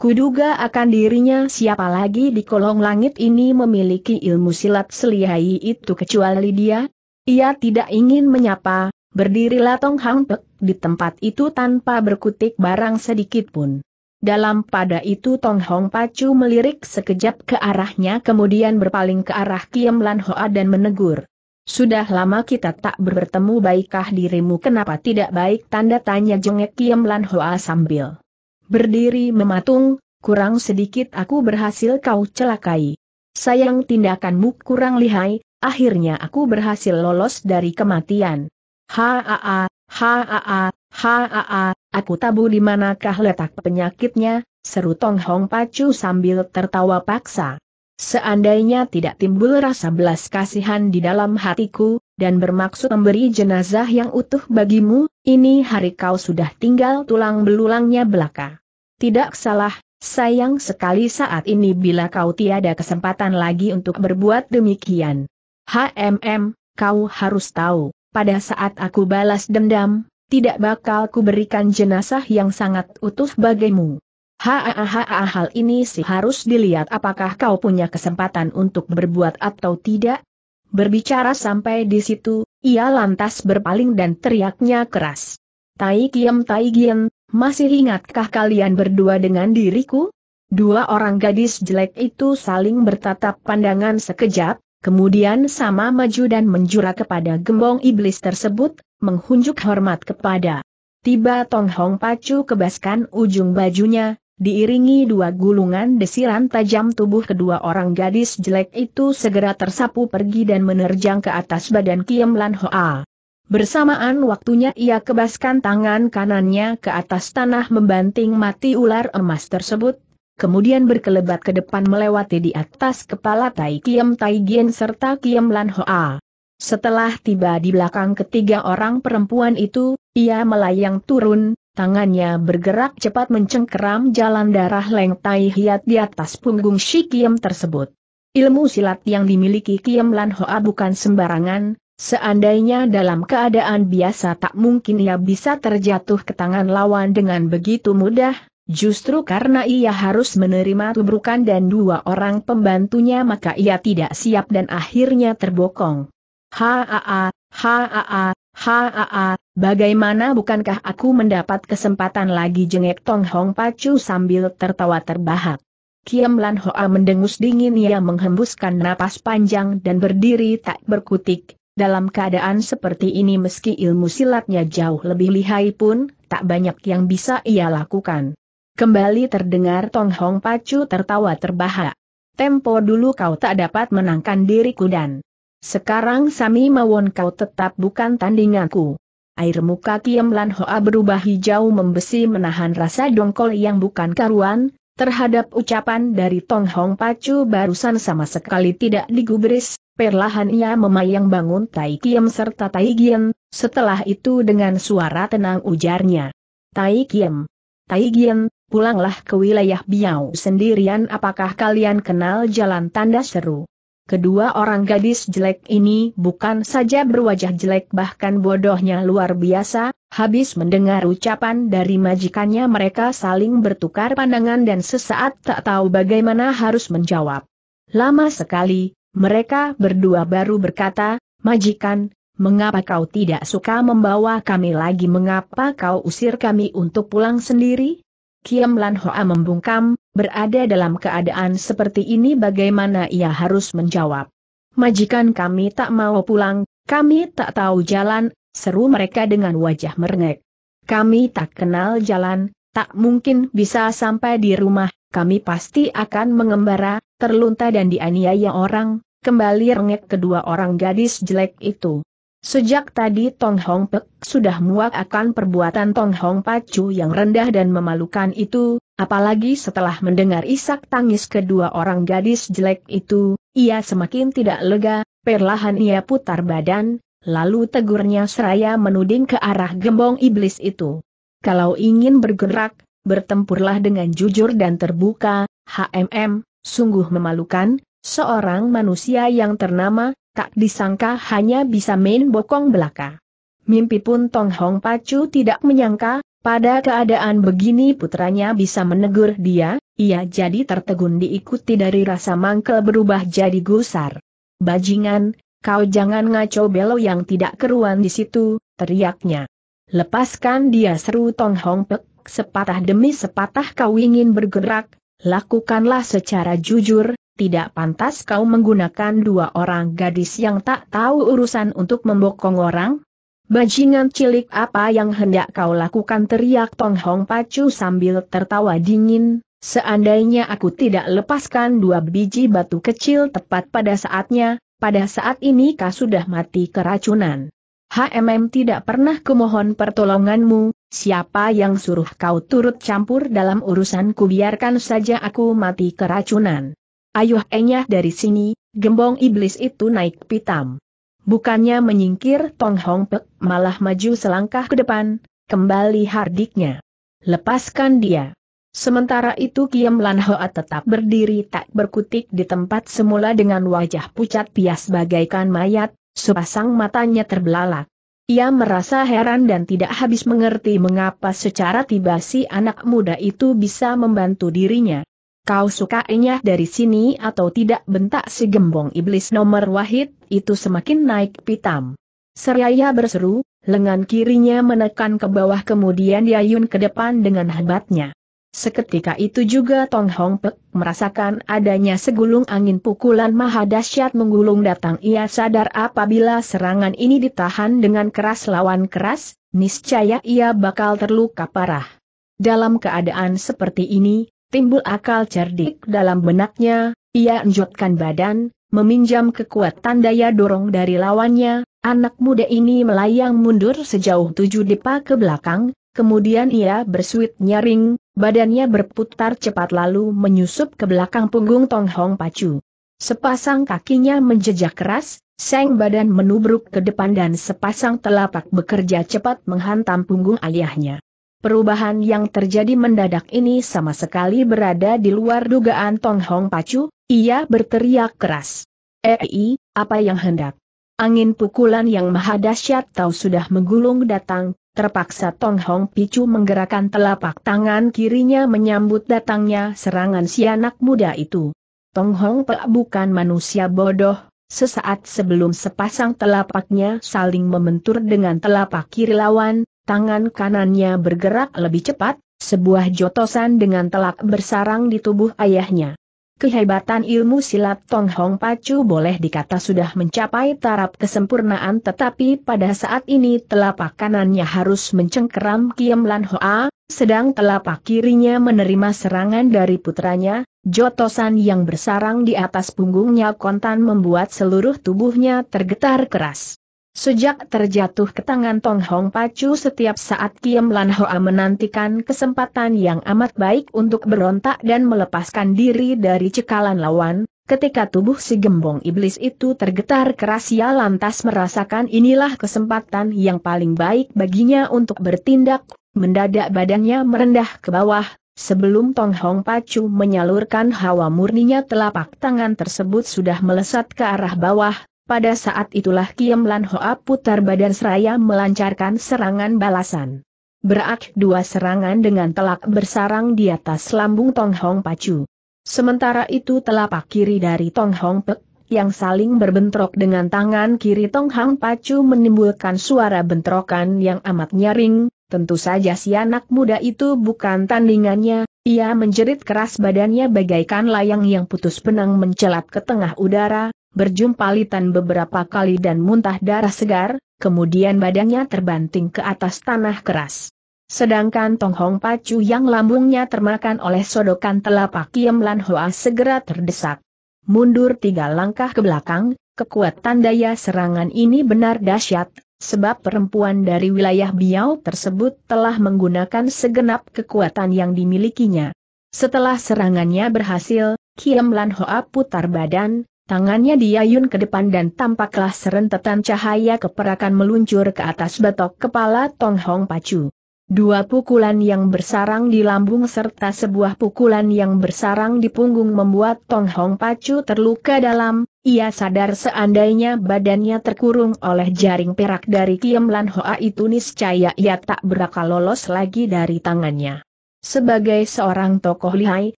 Kuduga akan dirinya siapa lagi di kolong langit ini memiliki ilmu silat selihai itu kecuali dia? Ia tidak ingin menyapa, berdirilah Tong Hang Pek di tempat itu tanpa berkutik barang sedikit pun. Dalam pada itu Tong Hong Pacu melirik sekejap ke arahnya kemudian berpaling ke arah Kiem Lan Hoa dan menegur. Sudah lama kita tak bertemu baikkah dirimu kenapa tidak baik tanda tanya jengek Kiam Lan Hoa sambil berdiri mematung, kurang sedikit aku berhasil kau celakai. Sayang tindakanmu kurang lihai, akhirnya aku berhasil lolos dari kematian. Haa, haa, haa, aku tabu di manakah letak penyakitnya, seru Tong Hong Pacu sambil tertawa paksa. Seandainya tidak timbul rasa belas kasihan di dalam hatiku, dan bermaksud memberi jenazah yang utuh bagimu, ini hari kau sudah tinggal tulang belulangnya belaka. Tidak salah, sayang sekali saat ini bila kau tiada kesempatan lagi untuk berbuat demikian. HMM, kau harus tahu, pada saat aku balas dendam, tidak bakal kuberikan jenazah yang sangat utuh bagimu. Hahaha hal ini sih harus dilihat apakah kau punya kesempatan untuk berbuat atau tidak. Berbicara sampai di situ, ia lantas berpaling dan teriaknya keras. Tai Kiem Tai Gien, masih ingatkah kalian berdua dengan diriku? Dua orang gadis jelek itu saling bertatap pandangan sekejap, kemudian sama maju dan menjura kepada gembong iblis tersebut, menghunjuk hormat kepada. Tiba Tong Hong Pacu kebaskan ujung bajunya, Diiringi dua gulungan desiran tajam tubuh kedua orang gadis jelek itu segera tersapu pergi dan menerjang ke atas badan Kiem Lan Hoa. Bersamaan waktunya ia kebaskan tangan kanannya ke atas tanah membanting mati ular emas tersebut, kemudian berkelebat ke depan melewati di atas kepala Tai Kiem Tai Gien serta Kiem Lan Hoa. Setelah tiba di belakang ketiga orang perempuan itu, ia melayang turun, Tangannya bergerak cepat mencengkeram jalan darah Leng Tai Hiat di atas punggung Shi Kiem tersebut. Ilmu silat yang dimiliki Kiem Lan Hoa bukan sembarangan, seandainya dalam keadaan biasa tak mungkin ia bisa terjatuh ke tangan lawan dengan begitu mudah, Justru karena ia harus menerima tubrukan dan dua orang pembantunya maka ia tidak siap dan akhirnya terbokong. Haa, haa, Haa, bagaimana bukankah aku mendapat kesempatan lagi jengek Tong Hong Pacu sambil tertawa terbahak. Kiam Lan Hoa mendengus dingin ia menghembuskan napas panjang dan berdiri tak berkutik, dalam keadaan seperti ini meski ilmu silatnya jauh lebih lihai pun, tak banyak yang bisa ia lakukan. Kembali terdengar Tong Hong Pacu tertawa terbahak. Tempo dulu kau tak dapat menangkan diriku dan sekarang Sami Mawon kau tetap bukan tandinganku. Air muka Kiem Lan Hoa berubah hijau membesi menahan rasa dongkol yang bukan karuan, terhadap ucapan dari Tong Hong Pacu barusan sama sekali tidak digubris, perlahan ia memayang bangun Tai Kiem serta Tai Gien, setelah itu dengan suara tenang ujarnya. Tai Kiem, Tai Gien, pulanglah ke wilayah Biau sendirian apakah kalian kenal jalan tanda seru. Kedua orang gadis jelek ini bukan saja berwajah jelek bahkan bodohnya luar biasa, habis mendengar ucapan dari majikannya mereka saling bertukar pandangan dan sesaat tak tahu bagaimana harus menjawab. Lama sekali, mereka berdua baru berkata, Majikan, mengapa kau tidak suka membawa kami lagi mengapa kau usir kami untuk pulang sendiri? Kiam Lan Hoa membungkam, Berada dalam keadaan seperti ini bagaimana ia harus menjawab. Majikan kami tak mau pulang, kami tak tahu jalan, seru mereka dengan wajah merengek. Kami tak kenal jalan, tak mungkin bisa sampai di rumah, kami pasti akan mengembara, terlunta dan dianiaya orang, kembali rengek kedua orang gadis jelek itu. Sejak tadi Tong Hong Pek sudah muak akan perbuatan Tong Hong Pacu yang rendah dan memalukan itu, Apalagi setelah mendengar isak tangis kedua orang gadis jelek itu, ia semakin tidak lega, perlahan ia putar badan, lalu tegurnya seraya menuding ke arah gembong iblis itu. Kalau ingin bergerak, bertempurlah dengan jujur dan terbuka, HMM, sungguh memalukan, seorang manusia yang ternama, tak disangka hanya bisa main bokong belaka. Mimpi pun Tong Hong Pacu tidak menyangka, pada keadaan begini putranya bisa menegur dia, ia jadi tertegun diikuti dari rasa mangkel berubah jadi gusar. Bajingan, kau jangan ngaco belo yang tidak keruan di situ, teriaknya. Lepaskan dia seru Tong Hong Pek, sepatah demi sepatah kau ingin bergerak, lakukanlah secara jujur, tidak pantas kau menggunakan dua orang gadis yang tak tahu urusan untuk membokong orang, Bajingan cilik apa yang hendak kau lakukan teriak Tong Hong Pacu sambil tertawa dingin, seandainya aku tidak lepaskan dua biji batu kecil tepat pada saatnya, pada saat ini kau sudah mati keracunan. HMM tidak pernah kumohon pertolonganmu, siapa yang suruh kau turut campur dalam urusanku biarkan saja aku mati keracunan. Ayuh enyah dari sini, gembong iblis itu naik pitam. Bukannya menyingkir Tong Hong Pek, malah maju selangkah ke depan, kembali hardiknya. Lepaskan dia. Sementara itu Kiam Lan Hoa tetap berdiri tak berkutik di tempat semula dengan wajah pucat pias bagaikan mayat, sepasang matanya terbelalak. Ia merasa heran dan tidak habis mengerti mengapa secara tiba si anak muda itu bisa membantu dirinya. Kau suka enyah dari sini atau tidak bentak si gembong iblis nomor wahid, itu semakin naik pitam. Seraya berseru, lengan kirinya menekan ke bawah kemudian diayun ke depan dengan hebatnya. Seketika itu juga Tong Hong Pek merasakan adanya segulung angin pukulan maha dahsyat menggulung datang ia sadar apabila serangan ini ditahan dengan keras lawan keras, niscaya ia bakal terluka parah. Dalam keadaan seperti ini, timbul akal cerdik dalam benaknya, ia enjotkan badan, meminjam kekuatan daya dorong dari lawannya, anak muda ini melayang mundur sejauh tujuh depa ke belakang, kemudian ia bersuit nyaring, badannya berputar cepat lalu menyusup ke belakang punggung Tong Hong Pacu. Sepasang kakinya menjejak keras, seng badan menubruk ke depan dan sepasang telapak bekerja cepat menghantam punggung ayahnya. Perubahan yang terjadi mendadak ini sama sekali berada di luar dugaan Tong Hong Pacu, ia berteriak keras. Ei, eh, apa yang hendak? Angin pukulan yang maha dahsyat tahu sudah menggulung datang, terpaksa Tong Hong Picu menggerakkan telapak tangan kirinya menyambut datangnya serangan si anak muda itu. Tong Hong Pe bukan manusia bodoh, sesaat sebelum sepasang telapaknya saling membentur dengan telapak kiri lawan, tangan kanannya bergerak lebih cepat, sebuah jotosan dengan telak bersarang di tubuh ayahnya. Kehebatan ilmu silat Tong Hong Pacu boleh dikata sudah mencapai taraf kesempurnaan tetapi pada saat ini telapak kanannya harus mencengkeram Kiem Lan Hoa, sedang telapak kirinya menerima serangan dari putranya, jotosan yang bersarang di atas punggungnya kontan membuat seluruh tubuhnya tergetar keras. Sejak terjatuh ke tangan Tong Hong Pacu setiap saat Kiem Lan Hoa menantikan kesempatan yang amat baik untuk berontak dan melepaskan diri dari cekalan lawan, ketika tubuh si gembong iblis itu tergetar keras ia lantas merasakan inilah kesempatan yang paling baik baginya untuk bertindak, mendadak badannya merendah ke bawah, Sebelum Tong Hong Pacu menyalurkan hawa murninya telapak tangan tersebut sudah melesat ke arah bawah, pada saat itulah Kiem Lan Hoa putar badan seraya melancarkan serangan balasan. Berak dua serangan dengan telak bersarang di atas lambung Tong Hong Pacu. Sementara itu telapak kiri dari Tong Hong Pek yang saling berbentrok dengan tangan kiri Tong Hong Pacu menimbulkan suara bentrokan yang amat nyaring, tentu saja si anak muda itu bukan tandingannya, ia menjerit keras badannya bagaikan layang yang putus benang mencelat ke tengah udara, berjumpa litan beberapa kali dan muntah darah segar, kemudian badannya terbanting ke atas tanah keras. Sedangkan Tong Hong Pacu yang lambungnya termakan oleh sodokan telapak Kiem Lan Hoa segera terdesak. Mundur tiga langkah ke belakang, kekuatan daya serangan ini benar dahsyat, sebab perempuan dari wilayah Biau tersebut telah menggunakan segenap kekuatan yang dimilikinya. Setelah serangannya berhasil, Kiem Lan Hoa putar badan, Tangannya diayun ke depan dan tampaklah serentetan cahaya keperakan meluncur ke atas batok kepala Tong Hong Pacu. Dua pukulan yang bersarang di lambung serta sebuah pukulan yang bersarang di punggung membuat Tong Hong Pacu terluka dalam, ia sadar seandainya badannya terkurung oleh jaring perak dari Kiem Lan Hoa itu niscaya ia tak berakal lolos lagi dari tangannya. Sebagai seorang tokoh lihai,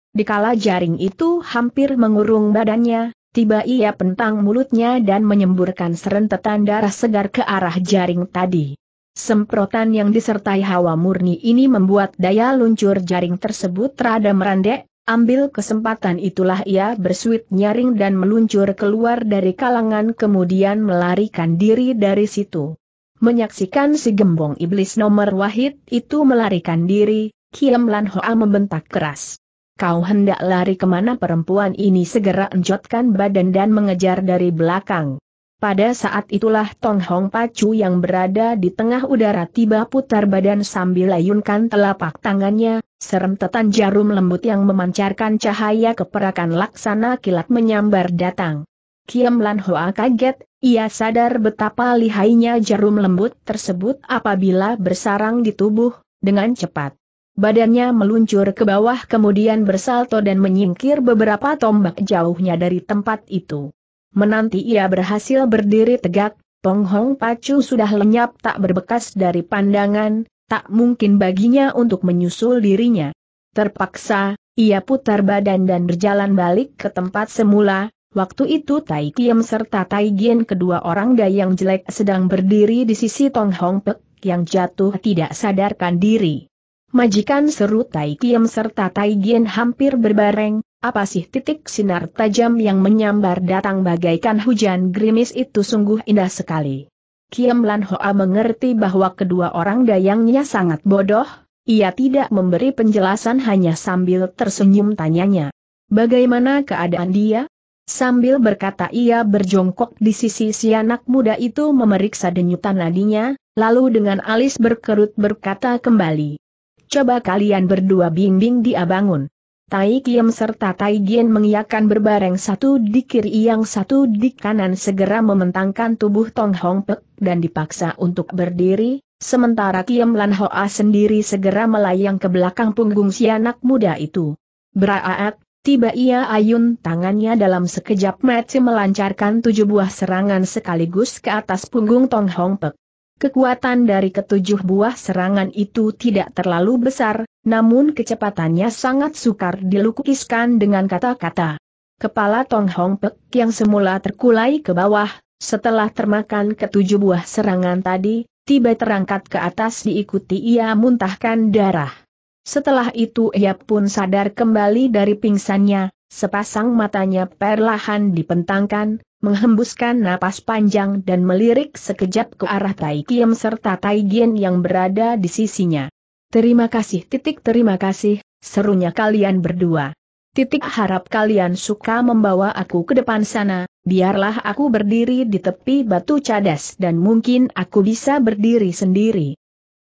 dikala jaring itu hampir mengurung badannya, tiba ia pentang mulutnya dan menyemburkan serentetan darah segar ke arah jaring tadi. Semprotan yang disertai hawa murni ini membuat daya luncur jaring tersebut rada merandek, ambil kesempatan itulah ia bersuit nyaring dan meluncur keluar dari kalangan kemudian melarikan diri dari situ. Menyaksikan si gembong iblis nomor wahid itu melarikan diri, Kiam Lan Hoa membentak keras kau hendak lari kemana perempuan ini segera encotkan badan dan mengejar dari belakang. Pada saat itulah Tong Hong Pacu yang berada di tengah udara tiba putar badan sambil layunkan telapak tangannya, serem serentetan jarum lembut yang memancarkan cahaya keperakan laksana kilat menyambar datang. Kiam Lan Hoa kaget, ia sadar betapa lihainya jarum lembut tersebut apabila bersarang di tubuh, dengan cepat. Badannya meluncur ke bawah kemudian bersalto dan menyingkir beberapa tombak jauhnya dari tempat itu. Menanti ia berhasil berdiri tegak, Tong Hong Pacu sudah lenyap tak berbekas dari pandangan, tak mungkin baginya untuk menyusul dirinya. Terpaksa, ia putar badan dan berjalan balik ke tempat semula, waktu itu Tai Kiem serta Tai Gien kedua orang dayang jelek sedang berdiri di sisi Tong Hong Pek yang jatuh tidak sadarkan diri. Majikan seru Tai Kiem serta Tai Gien hampir berbareng, apa sih titik sinar tajam yang menyambar datang bagaikan hujan gerimis itu sungguh indah sekali. Kiem Lan Hoa mengerti bahwa kedua orang dayangnya sangat bodoh, ia tidak memberi penjelasan hanya sambil tersenyum tanyanya. Bagaimana keadaan dia? Sambil berkata ia berjongkok di sisi si anak muda itu memeriksa denyutan nadinya, lalu dengan alis berkerut berkata kembali coba kalian berdua bimbing dia bangun. Tai Kiem serta Tai Gien mengiakan berbareng satu di kiri yang satu di kanan segera mementangkan tubuh Tong Hong Pek dan dipaksa untuk berdiri, sementara Kiem Lan Hoa sendiri segera melayang ke belakang punggung si anak muda itu. Beraat, tiba ia ayun tangannya dalam sekejap mati melancarkan tujuh buah serangan sekaligus ke atas punggung Tong Hong Pek. Kekuatan dari ketujuh buah serangan itu tidak terlalu besar, namun kecepatannya sangat sukar dilukiskan dengan kata-kata. Kepala Tong Hong Pek yang semula terkulai ke bawah, setelah termakan ketujuh buah serangan tadi, tiba terangkat ke atas diikuti ia muntahkan darah. Setelah itu ia pun sadar kembali dari pingsannya, sepasang matanya perlahan dipentangkan, menghembuskan napas panjang dan melirik sekejap ke arah Tai Kiem serta Tai Gien yang berada di sisinya. Terima kasih titik terima kasih, serunya kalian berdua. Titik harap kalian suka membawa aku ke depan sana, biarlah aku berdiri di tepi batu cadas dan mungkin aku bisa berdiri sendiri.